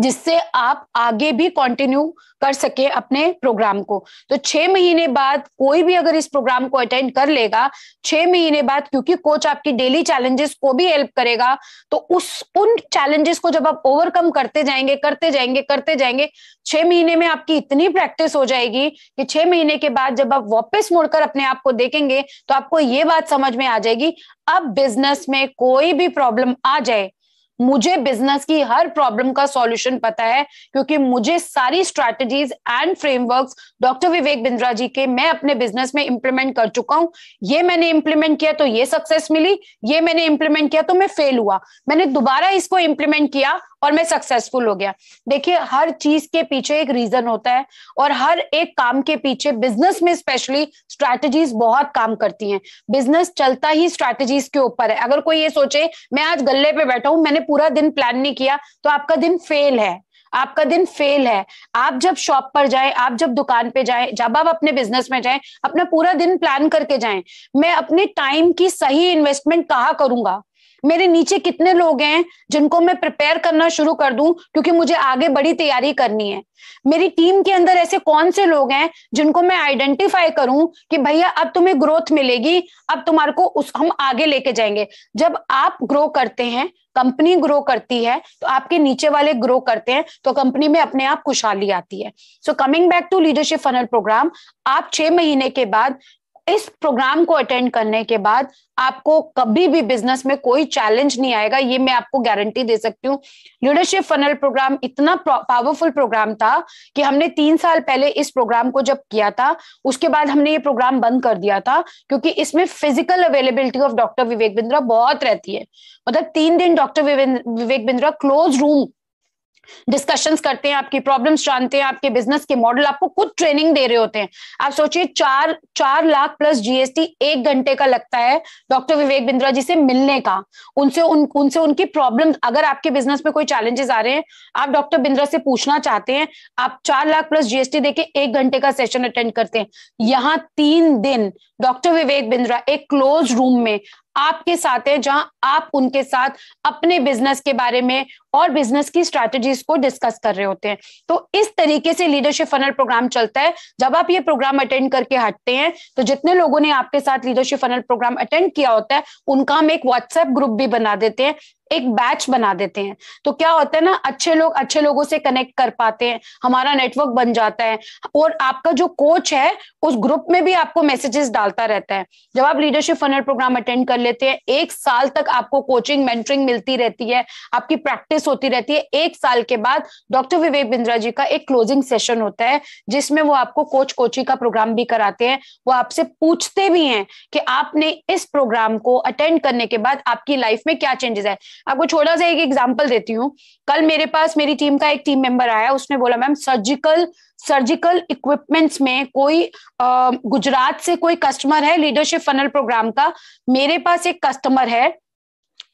जिससे आप आगे भी कंटिन्यू कर सके अपने प्रोग्राम को तो छह महीने बाद कोई भी अगर इस प्रोग्राम को अटेंड कर लेगा छह महीने बाद क्योंकि कोच आपकी डेली चैलेंजेस को भी हेल्प करेगा तो उस उन चैलेंजेस को जब आप ओवरकम करते जाएंगे करते जाएंगे करते जाएंगे छह महीने में आपकी इतनी प्रैक्टिस हो जाएगी कि छह महीने के बाद जब आप वापस मुड़कर अपने आप को देखेंगे तो आपको ये बात समझ में आ जाएगी अब बिजनेस में कोई भी प्रॉब्लम आ जाए मुझे बिजनेस की हर प्रॉब्लम का सॉल्यूशन पता है क्योंकि मुझे सारी strategies and frameworks doctor Vivek Bindra ji के मैं अपने बिजनेस में इंप्लीमेंट कर चुका हूं ये मैंने इंप्लीमेंट किया तो ये सक्सेस मिली ये मैंने इंप्लीमेंट किया तो मैं फेल हुआ मैंने दोबारा इसको इंप्लीमेंट किया और मैं सक्सेसफुल हो गया देखिए हर चीज के पीछे एक रीजन होता है और हर एक काम के पीछे बिजनेस में स्पेशली स्ट्रैटेजीज बहुत काम करती हैं बिजनेस चलता ही स्ट्रैटेजीज के ऊपर है अगर कोई ये सोचे मैं आज गले पे बैठा हूं मैंने पूरा दिन प्लान नहीं किया तो आपका दिन फेल है आपका दिन फेल है आप जब शॉप पर जाए आप जब दुकान पे जाए जब आप अपने बिजनेस में जाए अपना पूरा दिन प्लान करके जाए मैं अपने टाइम की सही इन्वेस्टमेंट कहाँ करूंगा मेरे नीचे कितने लोग हैं जिनको मैं प्रिपेयर करना शुरू कर दूं क्योंकि मुझे आगे बड़ी तैयारी करनी है मेरी टीम के अंदर ऐसे कौन से लोग हैं जिनको मैं आइडेंटिफाई करूं कि भैया अब तुम्हें ग्रोथ मिलेगी अब तुम्हारे को उस हम आगे लेके जाएंगे जब आप ग्रो करते हैं कंपनी ग्रो करती है तो आपके नीचे वाले ग्रो करते हैं तो कंपनी में अपने आप खुशहाली आती है so coming back to leadership funnel program आप छह महीने के बाद इस प्रोग्राम को अटेंड करने के बाद आपको कभी भी बिजनेस में कोई चैलेंज नहीं आएगा ये मैं आपको गारंटी दे सकती हूँ लीडरशिप फनल प्रोग्राम इतना पावरफुल प्रोग्राम था कि हमने तीन साल पहले इस प्रोग्राम को जब किया था उसके बाद हमने ये प्रोग्राम बंद कर दिया था क्योंकि इसमें physical availability of doctor Vivek Bindra बहुत रहती है मतलब तीन दिन doctor Vivek Bindra close room discussions करते हैं आपकी प्रॉब्लम्स जानते हैं आपके बिजनेस के मॉडल आपको खुद ट्रेनिंग दे रहे होते हैं आप सोचिए चार चार लाख प्लस जीएसटी एक घंटे का लगता है डॉक्टर विवेक बिंद्रा जी से मिलने का उनसे उन, उनसे उनकी प्रॉब्लम अगर आपके बिजनेस में कोई चैलेंजेस आ रहे हैं आप डॉक्टर बिंद्रा से पूछना चाहते हैं आप चार लाख प्लस जीएसटी देके एक घंटे का सेशन अटेंड करते हैं यहाँ तीन दिन डॉक्टर विवेक बिंद्रा एक क्लोज रूम में आपके साथ है जहां आप उनके साथ अपने बिजनेस के बारे में और बिजनेस की स्ट्रैटेजीज को डिस्कस कर रहे होते हैं तो इस तरीके से लीडरशिप फनल प्रोग्राम चलता है जब आप ये प्रोग्राम अटेंड करके हटते हैं तो जितने लोगों ने आपके साथ लीडरशिप फनल प्रोग्राम अटेंड किया होता है उनका हम एक व्हाट्सएप ग्रुप भी बना देते हैं एक बैच बना देते हैं तो क्या होता है ना अच्छे लोग अच्छे लोगों से कनेक्ट कर पाते हैं हमारा नेटवर्क बन जाता है और आपका जो कोच है उस ग्रुप में भी आपको मैसेजेस डालता रहता है जब आप लीडरशिप फनल प्रोग्राम अटेंड कर लेते हैं एक साल तक आपको कोचिंग मेंटरिंग मिलती रहती है आपकी प्रैक्टिस होती रहती है एक साल के बाद डॉक्टर विवेक बिंद्रा जी का एक क्लोजिंग सेशन होता है जिसमें वो आपको कोच कोचिंग का प्रोग्राम भी कराते हैं वो आपसे पूछते भी हैं कि आपने इस प्रोग्राम को अटेंड करने के बाद आपकी लाइफ में क्या चेंजेस है आपको छोटा सा एक एग्जाम्पल देती हूँ कल मेरे पास मेरी टीम का एक टीम मेंबर आया उसने बोला मैम सर्जिकल सर्जिकल इक्विपमेंट्स में कोई गुजरात से कोई कस्टमर है लीडरशिप फनल प्रोग्राम का मेरे पास एक कस्टमर है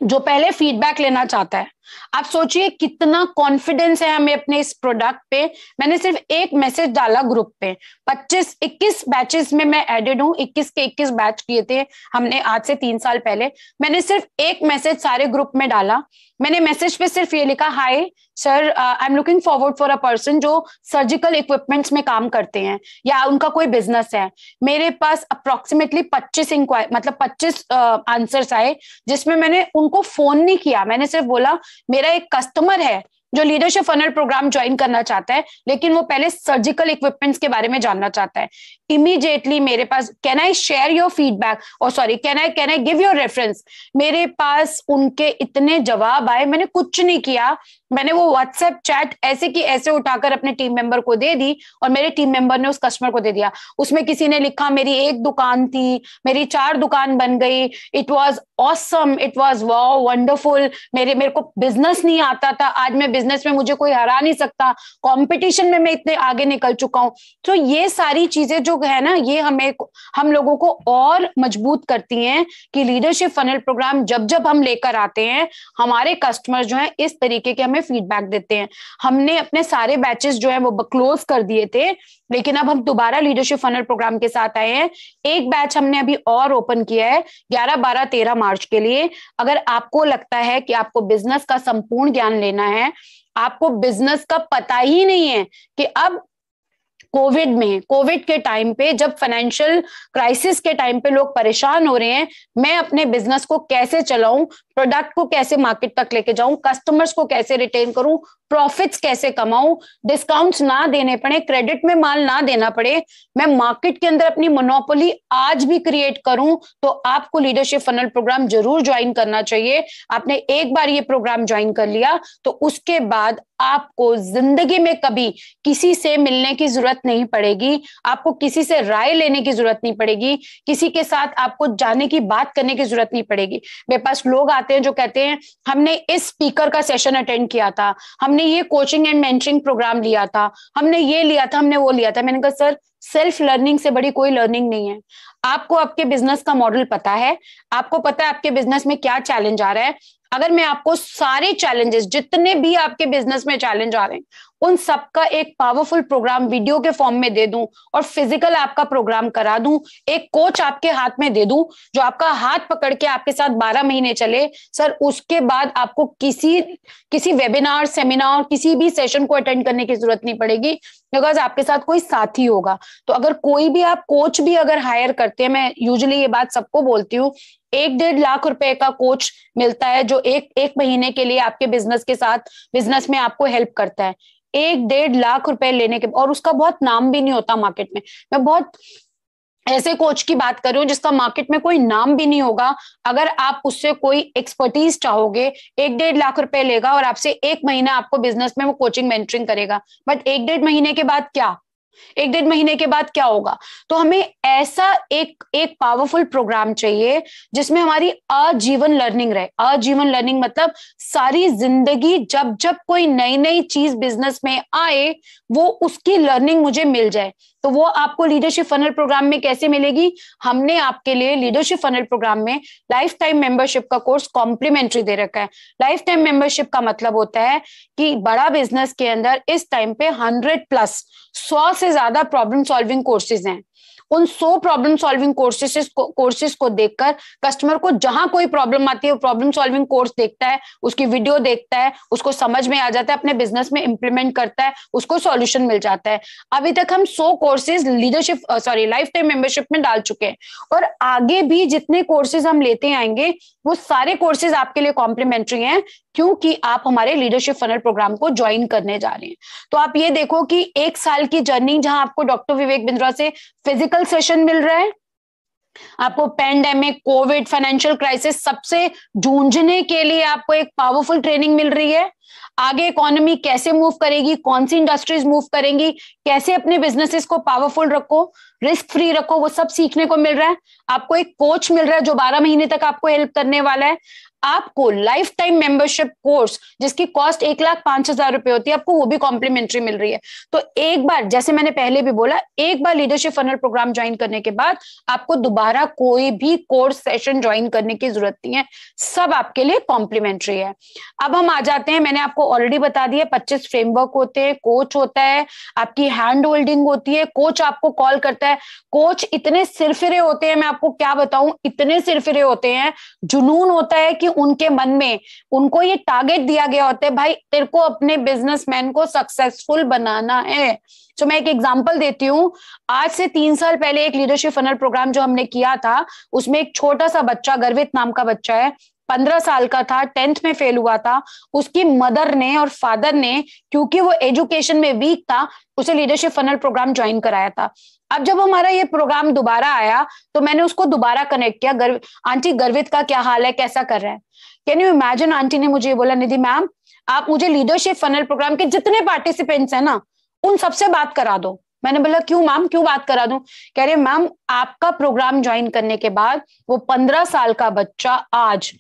जो पहले फीडबैक लेना चाहता है आप सोचिए कितना कॉन्फिडेंस है हमें अपने इस प्रोडक्ट पे मैंने सिर्फ एक मैसेज डाला ग्रुप पे 25 21 बैचेस में मैं एडेड हूँ 21 के 21 बैच किए थे हमने आज से तीन साल पहले मैंने सिर्फ एक मैसेज सारे ग्रुप में डाला मैंने मैसेज पे सिर्फ ये लिखा hi sir I am looking forward for a person जो सर्जिकल इक्विपमेंट्स में काम करते हैं या उनका कोई बिजनेस है मेरे पास अप्रोक्सीमेटली 25 इंक्वायर मतलब 25 आंसर्स uh, आए जिसमें मैंने उनको फोन नहीं किया मैंने सिर्फ बोला मेरा एक कस्टमर है जो लीडरशिप फनर प्रोग्राम ज्वाइन करना चाहता है लेकिन वो पहले सर्जिकल इक्विपमेंट्स के बारे में जानना चाहता है इमीडिएटली मेरे पास can I share your feedback और sorry can I can I give your reference मेरे पास उनके इतने जवाब आए मैंने कुछ नहीं किया मैंने वो व्हाट्सएप चैट ऐसे की ऐसे उठाकर अपने टीम मेंबर को दे दी और मेरे टीम मेंबर ने उस कस्टमर को दे दिया उसमें किसी ने लिखा मेरी एक दुकान थी मेरी चार दुकान बन गई it was awesome it was wow wonderful मेरे मेरे को बिजनेस नहीं आता था आज मैं बिजनेस में मुझे कोई हरा नहीं सकता कॉम्पिटिशन में मैं इतने आगे निकल चुका हूँ तो ये सारी चीजें जो है ना ये हमें हम लोगों को और मजबूत करती हैं कि लीडरशिप फनल प्रोग्राम जब जब हम लेकर आते हैं हमारे कस्टमर जो है इस तरीके के हमें में फीडबैक देते हैं हमने अपने सारे बैचेस जो है वो क्लोज कर दिए थे लेकिन अब हम दोबारा लीडरशिप फनर प्रोग्राम के साथ आए हैं एक बैच हमने अभी और ओपन किया है ग्यारह बारह तेरह मार्च के लिए अगर आपको लगता है कि आपको बिजनेस का संपूर्ण ज्ञान लेना है आपको बिजनेस का पता ही नहीं है कि अब कोविड में कोविड के टाइम पे जब फाइनेंशियल क्राइसिस के टाइम पे लोग परेशान हो रहे हैं मैं अपने बिजनेस को कैसे चलाऊं प्रोडक्ट को कैसे मार्केट तक लेके जाऊं कस्टमर्स को कैसे रिटेन करूं प्रॉफिट्स कैसे कमाऊं डिस्काउंट्स ना देने पड़े क्रेडिट में माल ना देना पड़े मैं मार्केट के अंदर अपनी मोनोपोली आज भी क्रिएट करूं तो आपको लीडरशिप फनल प्रोग्राम जरूर ज्वाइन करना चाहिए आपने एक बार ये प्रोग्राम ज्वाइन कर लिया तो उसके बाद आपको जिंदगी में कभी किसी से मिलने की जरूरत नहीं पड़ेगी आपको किसी से राय लेने की जरूरत नहीं पड़ेगी किसी के साथ आपको जाने की बात करने की जरूरत नहीं पड़ेगी मेरे पास लोग आ आते हैं जो कहते हैं हमने इस स्पीकर का सेशन अटेंड किया था हमने ये कोचिंग एंड मेंटरिंग प्रोग्राम लिया था हमने ये लिया था हमने वो लिया था मैंने कहा सर सेल्फ लर्निंग से बड़ी कोई लर्निंग नहीं है आपको आपके बिजनेस का मॉडल पता है आपको पता है आपके बिजनेस में क्या चैलेंज आ रहा है अगर मैं आपको सारे चैलेंजेस जितने भी आपके बिजनेस में चैलेंज आ रहे हैं उन सब का एक पावरफुल प्रोग्राम वीडियो के फॉर्म में दे दूं और फिजिकल आपका प्रोग्राम करा दूं एक कोच आपके हाथ में दे दूं जो आपका हाथ पकड़ के आपके साथ 12 महीने चले सर उसके बाद आपको किसी किसी वेबिनार सेमिनार किसी भी सेशन को अटेंड करने की जरूरत नहीं पड़ेगी बिकॉज आपके साथ कोई साथी होगा तो अगर कोई भी आप कोच भी अगर हायर करते हैं मैं यूजली ये बात सबको बोलती हूँ एक डेढ़ लाख रुपए का कोच मिलता है जो एक एक महीने के लिए आपके बिजनेस के साथ बिजनेस में आपको हेल्प करता है एक डेढ़ लाख रुपए लेने के और उसका बहुत नाम भी नहीं होता मार्केट में मैं बहुत ऐसे कोच की बात कर रही हूँ जिसका मार्केट में कोई नाम भी नहीं होगा अगर आप उससे कोई एक्सपर्टीज चाहोगे एक डेढ़ लाख रुपए लेगा और आपसे एक महीना आपको बिजनेस में वो कोचिंग मेंटरिंग करेगा बट एक डेढ़ महीने के बाद क्या एक डेढ़ महीने के बाद क्या होगा तो हमें ऐसा एक एक पावरफुल प्रोग्राम चाहिए जिसमें हमारी आजीवन लर्निंग रहे आजीवन लर्निंग मतलब सारी जिंदगी जब जब कोई नई नई चीज बिजनेस में आए वो उसकी लर्निंग मुझे मिल जाए तो वो आपको लीडरशिप फनल प्रोग्राम में कैसे मिलेगी हमने आपके लिए लीडरशिप फनल प्रोग्राम में लाइफ टाइम मेंबरशिप का कोर्स कॉम्प्लीमेंट्री दे रखा है लाइफ टाइम मेंबरशिप का मतलब होता है कि बड़ा बिजनेस के अंदर इस टाइम पे हंड्रेड प्लस सौ से ज्यादा प्रॉब्लम सॉल्विंग कोर्सेज हैं उन so problem solving courses courses को देखकर कस्टमर को जहां कोई प्रॉब्लम आती है वो प्रॉब्लम सॉल्विंग कोर्स देखता है उसकी वीडियो देखता है उसको समझ में आ जाता है अपने बिजनेस में इंप्लीमेंट करता है उसको सॉल्यूशन मिल जाता है अभी तक हम so courses leadership sorry lifetime membership में डाल चुके हैं और आगे भी जितने कोर्सेज हम लेते आएंगे वो सारे कोर्सेज आपके लिए कॉम्प्लीमेंट्री हैं क्योंकि आप हमारे लीडरशिप फनल प्रोग्राम को ज्वाइन करने जा रहे हैं तो आप ये देखो कि एक साल की जर्नी जहां आपको डॉक्टर विवेक बिंद्रा से फिजिकल ट्रिपल सेशन मिल रहा है आपको पेंडेमिक कोविड फाइनेंशियल क्राइसिस सबसे जूझने के लिए आपको एक पावरफुल ट्रेनिंग मिल रही है आगे इकोनॉमी कैसे मूव करेगी कौन सी इंडस्ट्रीज मूव करेंगी कैसे अपने बिजनेसेस को पावरफुल रखो रिस्क फ्री रखो वो सब सीखने को मिल रहा है आपको एक कोच मिल रहा है जो बारह महीने तक आपको हेल्प करने वाला है आपको लाइफ टाइम मेंबरशिप कोर्स जिसकी कॉस्ट एक लाख पांच हजार रुपए होती है आपको वो भी कॉम्प्लीमेंट्री मिल रही है तो एक बार जैसे मैंने पहले भी बोला एक बार लीडरशिप फनल प्रोग्राम ज्वाइन करने के बाद आपको दोबारा कोई भी कोर्स सेशन ज्वाइन करने की जरूरत नहीं है सब आपके लिए कॉम्प्लीमेंट्री है अब हम आ जाते हैं मैंने आपको ऑलरेडी बता दिया पच्चीस फ्रेमवर्क होते हैं कोच होता है आपकी हैंड होल्डिंग होती है कोच आपको कॉल करता है कोच इतने सिरफिरे होते हैं मैं आपको क्या बताऊं इतने सिरफिरे होते हैं जुनून होता है कि उनके मन में उनको ये टारगेट दिया गया होता है भाई तेरे को अपने बिजनेसमैन को सक्सेसफुल बनाना है तो मैं एक एग्जाम्पल देती हूँ आज से तीन साल पहले एक लीडरशिप फनर प्रोग्राम जो हमने किया था उसमें एक छोटा सा बच्चा गर्वित नाम का बच्चा है पंद्रह साल का था टेंथ में फेल हुआ था उसकी मदर ने और फादर ने क्योंकि वो एजुकेशन में वीक था उसे लीडरशिप फनल प्रोग्राम ज्वाइन कराया था अब जब हमारा ये प्रोग्राम दोबारा आया तो मैंने उसको दोबारा कनेक्ट किया गर्व आंटी गर्वित का क्या हाल है कैसा कर रहा है कैन यू इमेजिन आंटी ने मुझे बोला निधि मैम आप मुझे लीडरशिप फनल प्रोग्राम के जितने पार्टिसिपेंट्स हैं ना उन सबसे बात करा दो मैंने बोला क्यों मैम क्यों बात करा दू कह रहे मैम आपका प्रोग्राम ज्वाइन करने के बाद वो पंद्रह साल का बच्चा आज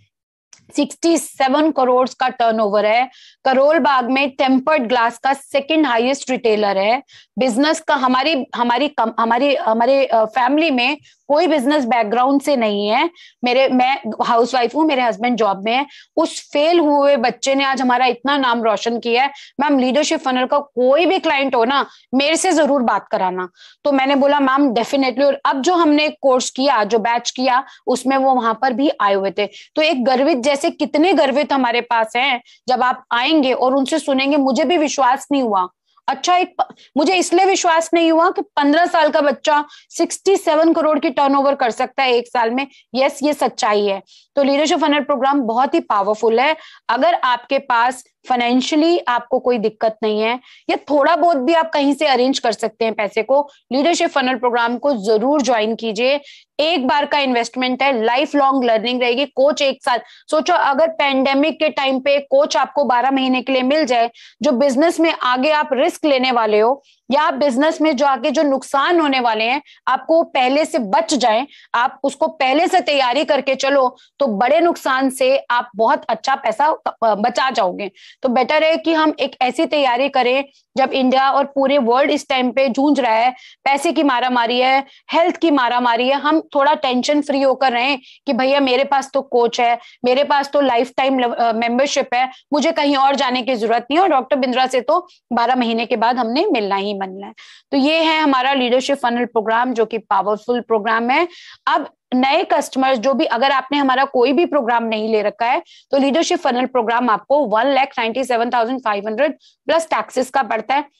सिक्सटी सेवन करोड़ का टर्नओवर है करोल बाग में टेम्पर्ड ग्लास का सेकंड हाईएस्ट रिटेलर है बिजनेस का हमारी हमारी कम, हमारी हमारे फैमिली में कोई बिजनेस बैकग्राउंड से नहीं है मेरे मैं हाउस वाइफ हूँ मेरे हस्बैंड जॉब में है उस फेल हुए बच्चे ने आज हमारा इतना नाम रोशन किया है मैम लीडरशिप फनल का कोई भी क्लाइंट हो ना मेरे से जरूर बात कराना तो मैंने बोला मैम डेफिनेटली और अब जो हमने कोर्स किया जो बैच किया उसमें वो वहां पर भी आए हुए थे तो एक गर्वित जैसे कितने गर्वित हमारे पास है जब आप आए जाएंगे और उनसे सुनेंगे मुझे भी विश्वास नहीं हुआ अच्छा एक मुझे इसलिए विश्वास नहीं हुआ कि पंद्रह साल का बच्चा सिक्सटी सेवन करोड़ की टर्नओवर कर सकता है एक साल में यस ये सच्चाई है तो लीडरशिप हनर प्रोग्राम बहुत ही पावरफुल है अगर आपके पास फाइनेंशियली आपको कोई दिक्कत नहीं है या थोड़ा बहुत भी आप कहीं से अरेंज कर सकते हैं पैसे को लीडरशिप फनल प्रोग्राम को जरूर ज्वाइन कीजिए एक बार का इन्वेस्टमेंट है लाइफ लॉन्ग लर्निंग रहेगी कोच एक साथ सोचो अगर पेंडेमिक के टाइम पे कोच आपको बारह महीने के लिए मिल जाए जो बिजनेस में आगे आप रिस्क लेने वाले हो या आप बिजनेस में जो आगे जो नुकसान होने वाले हैं आपको पहले से बच जाए आप उसको पहले से तैयारी करके चलो तो बड़े नुकसान से आप बहुत अच्छा पैसा बचा जाओगे तो बेटर है कि हम एक ऐसी तैयारी करें जब इंडिया और पूरे वर्ल्ड इस टाइम पे जूझ रहा है पैसे की मारा मारी है हेल्थ की मारा मारी है हम थोड़ा टेंशन फ्री होकर रहें कि भैया मेरे पास तो कोच है मेरे पास तो लाइफ टाइम मेंबरशिप है मुझे कहीं और जाने की जरूरत नहीं है और डॉक्टर बिंद्रा से तो बारह महीने के बाद हमने मिलना ही बनना है तो ये है हमारा लीडरशिप फनल प्रोग्राम जो कि पावरफुल प्रोग्राम है अब नए कस्टमर्स जो भी अगर आपने हमारा कोई भी प्रोग्राम नहीं ले रखा है तो लीडरशिप फनल प्रोग्राम आपको one lakh ninety seven thousand five hundred plus taxes का पड़ता है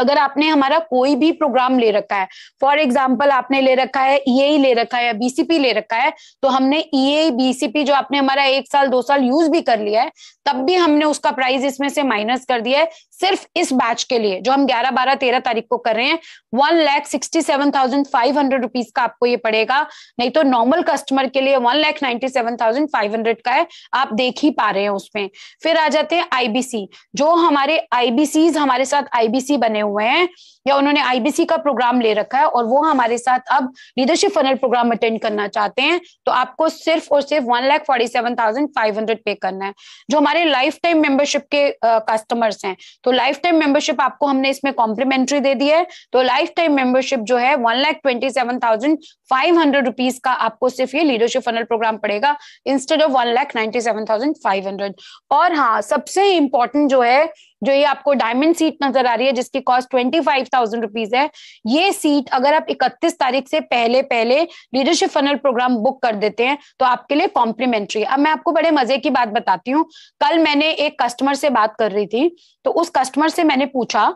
अगर आपने हमारा कोई भी प्रोग्राम ले रखा है फॉर एग्जाम्पल आपने ले रखा है ई e e ले रखा है बीसीपी ले रखा है तो हमने ई e बीसीपी जो आपने हमारा एक साल दो साल यूज भी कर लिया है तब भी हमने उसका प्राइस इसमें से माइनस कर दिया है सिर्फ इस बैच के लिए जो हम 11, 12, 13 तारीख को कर रहे हैं one lakh sixty seven thousand five hundred rupees का आपको ये पड़ेगा नहीं तो नॉर्मल कस्टमर के लिए one lakh ninety seven thousand five hundred का है आप देख ही पा रहे हैं उसमें फिर आ जाते हैं आईबीसी जो हमारे आईबीसी हमारे साथ आईबीसी बने हुए हैं या उन्होंने आईबीसी का प्रोग्राम ले रखा है और वो हमारे साथ अब लीडरशिप फनल प्रोग्राम अटेंड करना चाहते हैं तो आपको सिर्फ और सिर्फ one lakh forty seven thousand five hundred pay करना है जो हमारे लाइफ टाइम मेंबरशिप के कस्टमर्स हैं तो लाइफ टाइम मेंबरशिप आपको हमने इसमें कॉम्प्लीमेंट्री दे दी है तो लाइफ टाइम मेंबरशिप जो है one lakh twenty seven thousand five hundred rupees का आपको सिर्फ ये लीडरशिप फनल प्रोग्राम पड़ेगा instead of one lakh ninety seven thousand five hundred और हाँ सबसे इंपॉर्टेंट जो है जो ये आपको डायमंड सीट नजर आ रही है जिसकी cost twenty five thousand rupees है ये सीट अगर आप इकतीस तारीख से पहले पहले लीडरशिप फनल प्रोग्राम बुक कर देते हैं तो आपके लिए कॉम्प्लीमेंट्री अब मैं आपको बड़े मजे की बात बताती हूँ कल मैंने एक कस्टमर से बात कर रही थी तो उस कस्टमर से मैंने पूछा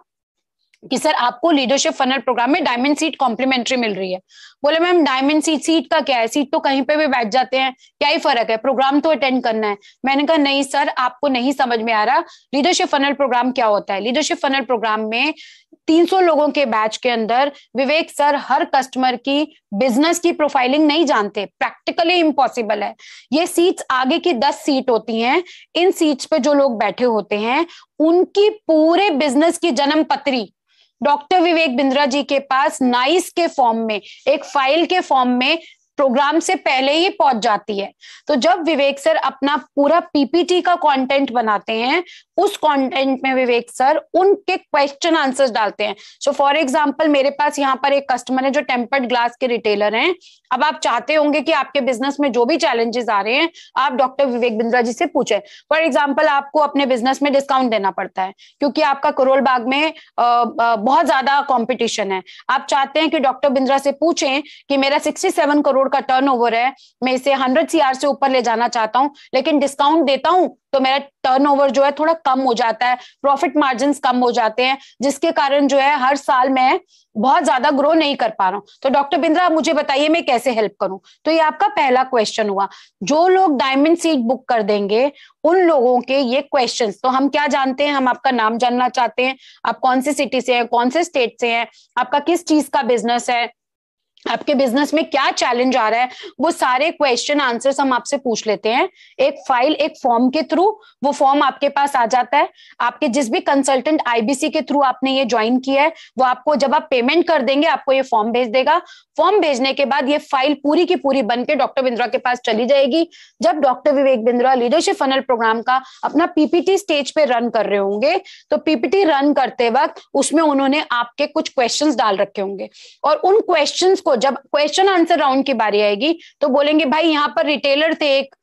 कि सर आपको लीडरशिप फनल प्रोग्राम में डायमंड सीट कॉम्प्लीमेंट्री मिल रही है बोले मैम डायमंड सीट सीट का क्या है सीट तो कहीं पे भी बैठ जाते हैं क्या ही फर्क है प्रोग्राम तो अटेंड करना है मैंने कहा नहीं सर आपको नहीं समझ में आ रहा लीडरशिप फनल प्रोग्राम क्या होता है लीडरशिप फनल प्रोग्राम में 300 लोगों के बैच के अंदर विवेक सर हर कस्टमर की बिजनेस की प्रोफाइलिंग नहीं जानते प्रैक्टिकली इम्पॉसिबल है ये सीट्स आगे की दस सीट होती हैं इन सीट्स पे जो लोग बैठे होते हैं उनकी पूरे बिजनेस की जन्म पत्री डॉक्टर विवेक बिंद्रा जी के पास नाइस के फॉर्म में एक फाइल के फॉर्म में प्रोग्राम से पहले ही पहुंच जाती है तो जब विवेक सर अपना पूरा पीपीटी का कंटेंट बनाते हैं उस कंटेंट में विवेक सर उनके क्वेश्चन आंसर्स डालते हैं सो फॉर एग्जांपल मेरे पास यहाँ पर एक कस्टमर है जो टेम्पर्ड ग्लास के रिटेलर हैं अब आप चाहते होंगे कि आपके बिजनेस में जो भी चैलेंजेस आ रहे हैं आप डॉक्टर विवेक बिंद्रा जी से पूछे फॉर एग्जाम्पल आपको अपने बिजनेस में डिस्काउंट देना पड़ता है क्योंकि आपका करोल बाग में बहुत ज्यादा कॉम्पिटिशन है आप चाहते हैं कि डॉक्टर बिंद्रा से पूछें कि मेरा सिक्सटी करोड़ का टर्न है मैं इसे हंड्रेड सीआर से ऊपर ले जाना चाहता हूँ लेकिन डिस्काउंट देता हूँ तो मेरा टर्नओवर जो है थोड़ा कम हो जाता है प्रॉफिट मार्जिन कम हो जाते हैं जिसके कारण जो है हर साल मैं बहुत ज्यादा ग्रो नहीं कर पा रहा हूँ तो डॉक्टर बिंद्रा मुझे बताइए मैं कैसे हेल्प करूं तो ये आपका पहला क्वेश्चन हुआ जो लोग डायमंड सीट बुक कर देंगे उन लोगों के ये क्वेश्चन तो हम क्या जानते हैं हम आपका नाम जानना चाहते हैं आप कौन सी सिटी से हैं कौन से स्टेट से हैं आपका किस चीज का बिजनेस है आपके बिजनेस में क्या चैलेंज आ रहा है वो सारे क्वेश्चन आंसर्स हम आपसे पूछ लेते हैं एक फाइल एक फॉर्म के थ्रू वो फॉर्म आपके पास आ जाता है आपके जिस भी कंसल्टेंट आईबीसी के थ्रू आपने ये ज्वाइन किया है वो आपको जब आप पेमेंट कर देंगे आपको ये फॉर्म भेज देगा फॉर्म भेजने के बाद ये फाइल पूरी की पूरी बन के डॉक्टर बिंद्रा के पास चली जाएगी जब doctor Vivek Bindra leadership funnel program का अपना पीपीटी स्टेज पे रन कर रहे होंगे तो पीपीटी रन करते वक्त उसमें उन्होंने आपके कुछ क्वेश्चन डाल रखे होंगे और उन क्वेश्चन उसको जब क्वेश्चन आंसर राउंड की बारी आएगी तो बोलेंगे भाई यहाँ पर रिटेलर थे एक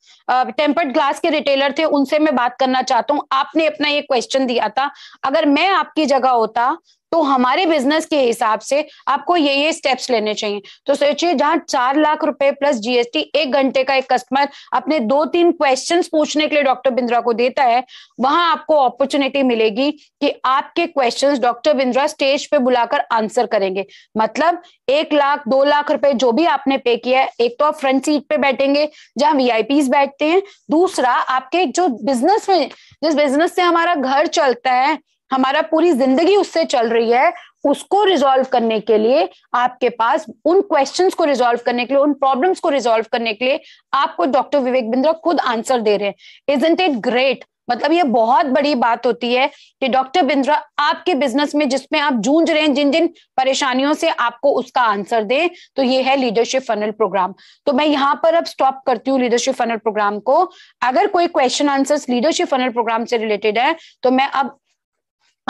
टेम्पर्ड ग्लास के रिटेलर थे उनसे मैं बात करना चाहता हूँ आपने अपना ये क्वेश्चन दिया था अगर मैं आपकी जगह होता तो हमारे बिजनेस के हिसाब से आपको ये ये स्टेप्स लेने चाहिए तो सोचिए जहां चार लाख रुपए प्लस जीएसटी एक घंटे का एक कस्टमर अपने दो तीन क्वेश्चन पूछने के लिए डॉक्टर बिंद्रा को देता है वहां आपको अपॉर्चुनिटी मिलेगी कि आपके क्वेश्चन डॉक्टर बिंद्रा स्टेज पे बुलाकर आंसर करेंगे मतलब एक लाख दो लाख रुपए जो भी आपने पे किया है एक तो आप फ्रंट सीट पे बैठेंगे जहां वी बैठते हैं दूसरा आपके जो बिजनेस में जिस बिजनेस से हमारा घर चलता है हमारा पूरी जिंदगी उससे चल रही है उसको रिजॉल्व करने के लिए आपके पास उन क्वेश्चंस को रिजॉल्व करने के लिए उन प्रॉब्लम्स को रिजॉल्व करने के लिए आपको डॉक्टर विवेक बिंद्रा खुद आंसर दे रहे हैं इज इट ग्रेट मतलब ये बहुत बड़ी बात होती है कि डॉक्टर बिंद्रा आपके बिजनेस में जिसमें आप जूझ रहे हैं जिन जिन परेशानियों से आपको उसका आंसर दें तो ये है लीडरशिप फनल प्रोग्राम तो मैं यहाँ पर अब स्टॉप करती हूँ लीडरशिप फनल प्रोग्राम को अगर कोई question answer leadership funnel program से रिलेटेड है तो मैं अब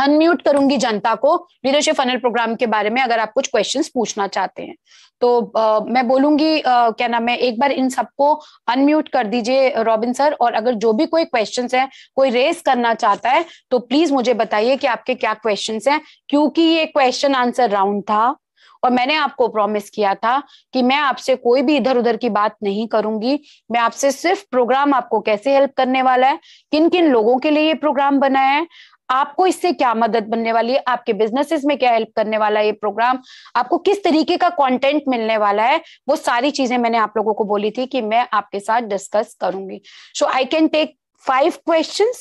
अनम्यूट करूंगी जनता को लीडरशिप फनल प्रोग्राम के बारे में अगर आप कुछ क्वेश्चंस पूछना चाहते हैं तो आ, मैं बोलूंगी आ, क्या नाम है एक बार इन सबको अनम्यूट कर दीजिए रॉबिन सर और अगर जो भी कोई क्वेश्चंस है कोई रेस करना चाहता है तो प्लीज मुझे बताइए कि आपके क्या क्वेश्चंस हैं क्योंकि ये क्वेश्चन आंसर राउंड था और मैंने आपको प्रॉमिस किया था कि मैं आपसे कोई भी इधर उधर की बात नहीं करूंगी मैं आपसे सिर्फ प्रोग्राम आपको कैसे हेल्प करने वाला है किन किन लोगों के लिए ये प्रोग्राम बनाया है आपको इससे क्या मदद बनने वाली है आपके बिजनेसेस में क्या हेल्प करने वाला है ये प्रोग्राम आपको किस तरीके का कंटेंट मिलने वाला है वो सारी चीजें मैंने आप लोगों को बोली थी कि मैं आपके साथ डिस्कस करूंगी so I can take five question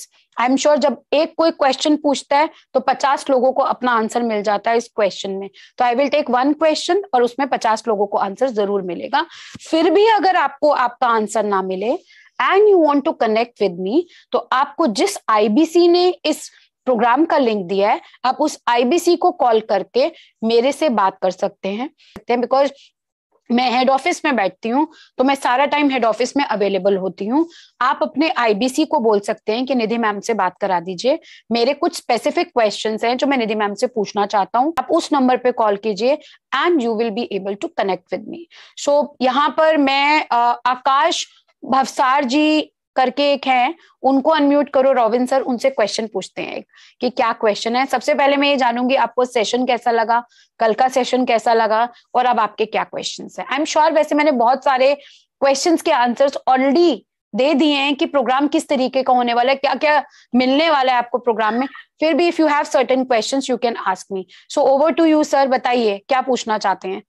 I am sure जब एक कोई क्वेश्चन पूछता है तो पचास लोगों को अपना आंसर मिल जाता है इस क्वेश्चन में तो I will take one question और उसमें पचास लोगों को आंसर जरूर मिलेगा फिर भी अगर आपको आपका आंसर ना मिले and you want to connect with me तो आपको जिस आईबीसी ने इस प्रोग्राम का लिंक दिया है आप उस आईबीसी को कॉल करके मेरे से बात कर सकते हैं बिकॉज मैं हेड ऑफिस में बैठती हूँ तो मैं सारा टाइम हेड ऑफिस में अवेलेबल होती हूँ आप अपने आईबीसी को बोल सकते हैं कि निधि मैम से बात करा दीजिए मेरे कुछ स्पेसिफिक क्वेश्चन हैं जो मैं निधि मैम से पूछना चाहता हूँ आप उस नंबर पे कॉल कीजिए and you will be able to connect with me so यहाँ पर मैं आ, आकाश भवसार जी करके एक है उनको अनम्यूट करो रॉबिन सर उनसे क्वेश्चन पूछते हैं कि क्या क्वेश्चन है सबसे पहले मैं ये जानूंगी आपको सेशन कैसा लगा कल का सेशन कैसा लगा और अब आपके क्या क्वेश्चन है आई एम श्योर वैसे मैंने बहुत सारे क्वेश्चन के आंसर ऑलरेडी दे दिए हैं कि प्रोग्राम किस तरीके का होने वाला है क्या क्या मिलने वाला है आपको प्रोग्राम में फिर भी if you have certain question you can ask me so over to you sir बताइए क्या पूछना चाहते हैं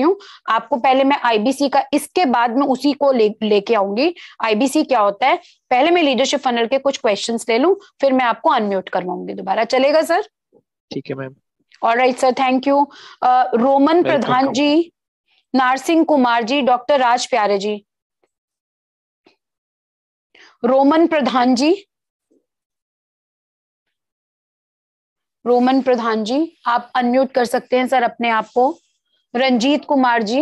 सकती हूँ आपको पहले मैं आईबीसी का इसके बाद में उसी को लेके ले आऊंगी आईबीसी क्या होता है पहले मैं लीडरशिप फनल के कुछ क्वेश्चन ले लू फिर मैं आपको अनम्यूट करवाऊंगी दोबारा चलेगा सर ठीक है मैम और right sir thank you Roman Pradhan ji Narsingh Kumar ji doctor Raj Pyare ji Roman Pradhan ji Roman Pradhan जी आप अनम्यूट कर सकते हैं सर अपने आप को रंजीत कुमार जी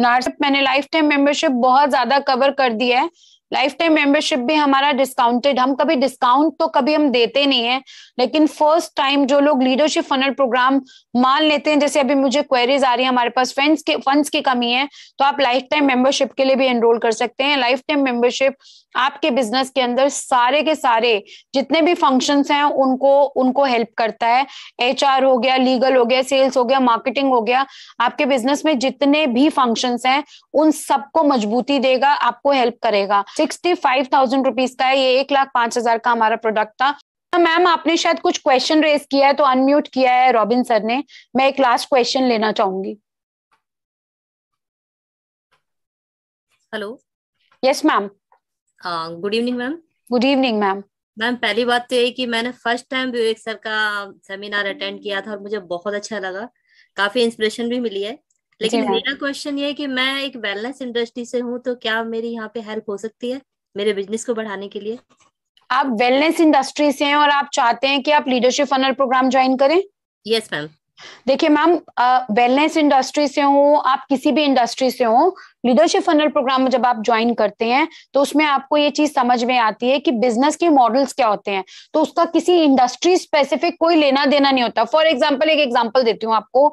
नार्सिप मैंने लाइफ टाइम मेंबरशिप बहुत ज्यादा कवर कर दिया है लाइफ टाइम मेंबरशिप भी हमारा डिस्काउंटेड हम कभी डिस्काउंट तो कभी हम देते नहीं है लेकिन फर्स्ट टाइम जो लोग लीडरशिप फनल प्रोग्राम मान लेते हैं जैसे अभी मुझे क्वेरीज आ रही है हमारे पास फंड्स के फंड्स की कमी है तो आप लाइफ टाइम मेंबरशिप के लिए भी एनरोल कर सकते हैं लाइफ टाइम मेंबरशिप आपके बिजनेस के अंदर सारे के सारे जितने भी फंक्शंस हैं उनको उनको हेल्प करता है एचआर हो गया लीगल हो गया सेल्स हो गया मार्केटिंग हो गया आपके बिजनेस में जितने भी फंक्शंस हैं उन सबको मजबूती देगा आपको हेल्प करेगा सिक्सटी फाइव थाउजेंड रुपीज का है ये एक लाख पांच हजार का हमारा प्रोडक्ट था तो मैम आपने शायद कुछ क्वेश्चन रेज किया है तो अनम्यूट किया है रॉबिन सर ने मैं एक लास्ट क्वेश्चन लेना चाहूंगी hello yes ma'am good evening ma'am good evening ma'am ma'am पहली बात तो यही कि मैंने फर्स्ट टाइम विवेक सर का सेमिनार अटेंड किया था और मुझे बहुत अच्छा लगा काफी इंस्पिरेशन भी मिली है लेकिन मेरा क्वेश्चन ये है कि मैं एक वेलनेस इंडस्ट्री से हूँ तो क्या मेरी यहाँ पे हेल्प हो सकती है मेरे बिजनेस को बढ़ाने के लिए आप वेलनेस इंडस्ट्री से हैं और आप चाहते हैं कि आप लीडरशिप फनल प्रोग्राम ज्वाइन करें यस yes, मैम देखिए मैम वेलनेस इंडस्ट्री से हो आप किसी भी इंडस्ट्री से हो लीडरशिप फनल प्रोग्राम में जब आप ज्वाइन करते हैं तो उसमें आपको ये चीज समझ में आती है कि बिजनेस के मॉडल्स क्या होते हैं तो उसका किसी इंडस्ट्री स्पेसिफिक कोई लेना देना नहीं होता फॉर एग्जाम्पल एक एग्जाम्पल देती हूँ आपको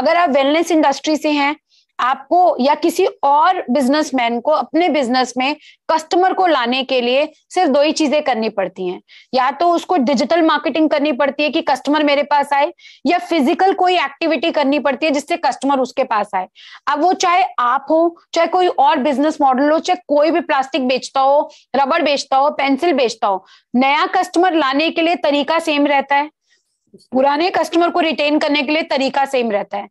अगर आप वेलनेस इंडस्ट्री से हैं आपको या किसी और बिजनेसमैन को अपने बिजनेस में कस्टमर को लाने के लिए सिर्फ दो ही चीजें करनी पड़ती हैं या तो उसको डिजिटल मार्केटिंग करनी पड़ती है कि कस्टमर मेरे पास आए या फिजिकल कोई एक्टिविटी करनी पड़ती है जिससे कस्टमर उसके पास आए अब वो चाहे आप हो चाहे कोई और बिजनेस मॉडल हो चाहे कोई भी प्लास्टिक बेचता हो रबड़ बेचता हो पेंसिल बेचता हो नया कस्टमर लाने के लिए तरीका सेम रहता है पुराने कस्टमर को रिटेन करने के लिए तरीका सेम रहता है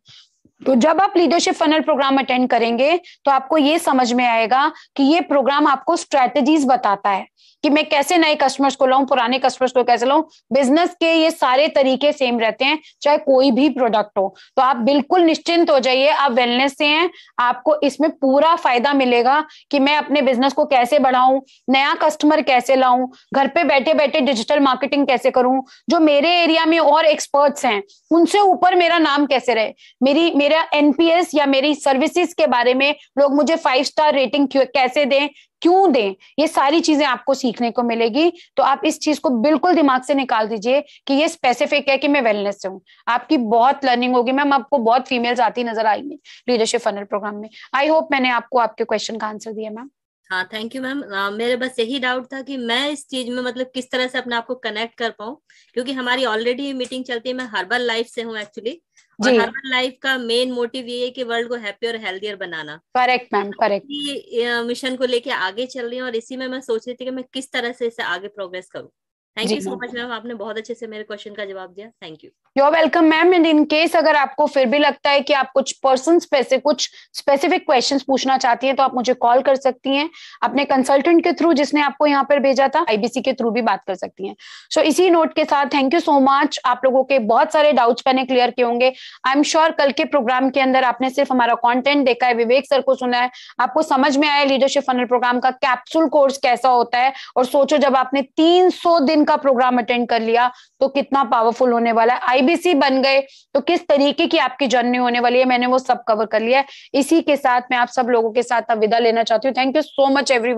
तो जब आप लीडरशिप फनल प्रोग्राम अटेंड करेंगे तो आपको ये समझ में आएगा कि ये प्रोग्राम आपको स्ट्रेटेजीज बताता है कि मैं कैसे नए कस्टमर्स को लाऊं पुराने कस्टमर्स को कैसे लाऊं बिजनेस के ये सारे तरीके सेम रहते हैं चाहे कोई भी प्रोडक्ट हो तो आप बिल्कुल निश्चिंत हो जाइए आप वेलनेस से हैं आपको इसमें पूरा फायदा मिलेगा कि मैं अपने बिजनेस को कैसे बढ़ाऊं नया कस्टमर कैसे लाऊं घर पे बैठे बैठे डिजिटल मार्केटिंग कैसे करूं जो मेरे एरिया में और एक्सपर्ट्स हैं उनसे ऊपर मेरा नाम कैसे रहे मेरी मेरा एनपीएस या मेरी सर्विसेज के बारे में लोग मुझे फाइव स्टार रेटिंग कैसे दें क्यों दें ये सारी चीजें आपको सीखने को मिलेगी तो आप इस चीज को बिल्कुल दिमाग से निकाल दीजिए कि ये स्पेसिफिक है कि मैं वेलनेस से हूँ आपकी बहुत लर्निंग होगी मैम आपको बहुत फीमेल्स आती नजर आएंगी लीडरशिप फनल प्रोग्राम में आई होप मैंने आपको आपके क्वेश्चन का आंसर दिया मैम हाँ थैंक यू मैम मेरे बस यही डाउट था कि मैं इस चीज में मतलब किस तरह से अपने आप को कनेक्ट कर पाऊँ क्योंकि हमारी ऑलरेडी मीटिंग चलती है मैं हर्बल लाइफ से हूँ एक्चुअली और हर्बल लाइफ का मेन मोटिव ये है कि वर्ल्ड को हैप्पी और हेल्थियर बनाना करेक्ट मैम करेक्ट मिशन को लेके आगे चल रही हूँ और इसी में मैं सोच रही थी कि मैं किस तरह से इसे आगे प्रोग्रेस करूँ thank you so much ma'am आपने बहुत अच्छे से मेरे क्वेश्चन का जवाब दिया thank you you're welcome ma'am and in case अगर आपको फिर भी लगता है कि आप कुछ पर्सन स्पेसिफिक कुछ स्पेसिफिक क्वेश्चंस पूछना चाहती हैं तो आप मुझे कॉल कर सकती हैं अपने कंसल्टेंट के थ्रू जिसने आपको यहाँ पर भेजा था आईबीसी के थ्रू भी बात कर सकती हैं सो so, इसी नोट के साथ थैंक यू सो मच आप लोगों के बहुत सारे डाउट्स मैंने क्लियर किए होंगे आई एम श्योर कल के प्रोग्राम के अंदर आपने सिर्फ हमारा कॉन्टेंट देखा है विवेक सर को सुना है आपको समझ में आया लीडरशिप फनल प्रोग्राम का कैप्सूल कोर्स कैसा होता है और सोचो जब आपने तीन दिन का प्रोग्राम अटेंड कर लिया तो कितना पावरफुल होने वाला है आईबीसी बन गए तो किस तरीके की आपकी जर्नी होने वाली है मैंने वो सब कवर कर लिया है इसी के साथ मैं आप सब लोगों के साथ अब विदा लेना चाहती हूँ thank you so much every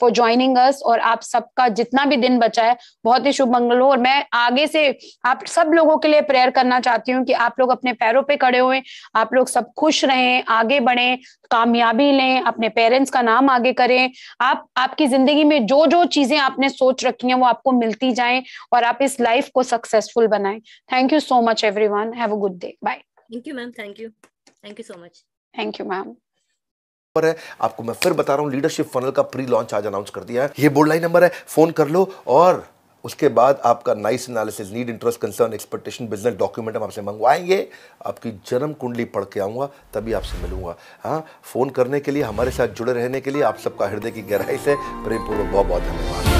for joining us और आप सबका जितना भी दिन बचा है बहुत ही शुभ मंगल हो और मैं आगे से आप सब लोगों के लिए प्रेयर करना चाहती हूँ कि आप लोग अपने पैरों पर खड़े हुए आप लोग सब खुश रहें आगे बढ़े कामयाबी लें अपने पेरेंट्स का नाम आगे करें आप आपकी जिंदगी में जो जो चीजें आपने सोच रखी हैं वो आपको मिलती ही जाए और आप इस लाइफ को सक्सेसफुल बनाए thank you so much everyone है good day bye thank you ma'am thank you thank you so much thank you ma'am पर है आपको मैं फिर बता रहा हूँ लीडरशिप फनल का प्री लॉन्च आज अनाउंस कर दिया है ये बोर्ड लाइन नंबर है फोन कर लो और उसके बाद आपका nice analysis need interest concern expectation business document हम आपसे मंगवाएंगे आपकी जन्म कुंडली पढ़ के आऊंगा तभी आपसे मिलूंगा हाँ फ़ोन करने के लिए हमारे साथ जुड़े रहने के लिए आप सबका हृदय की गहराई से प्रेम पूर्वक बहुत बहुत धन्यवाद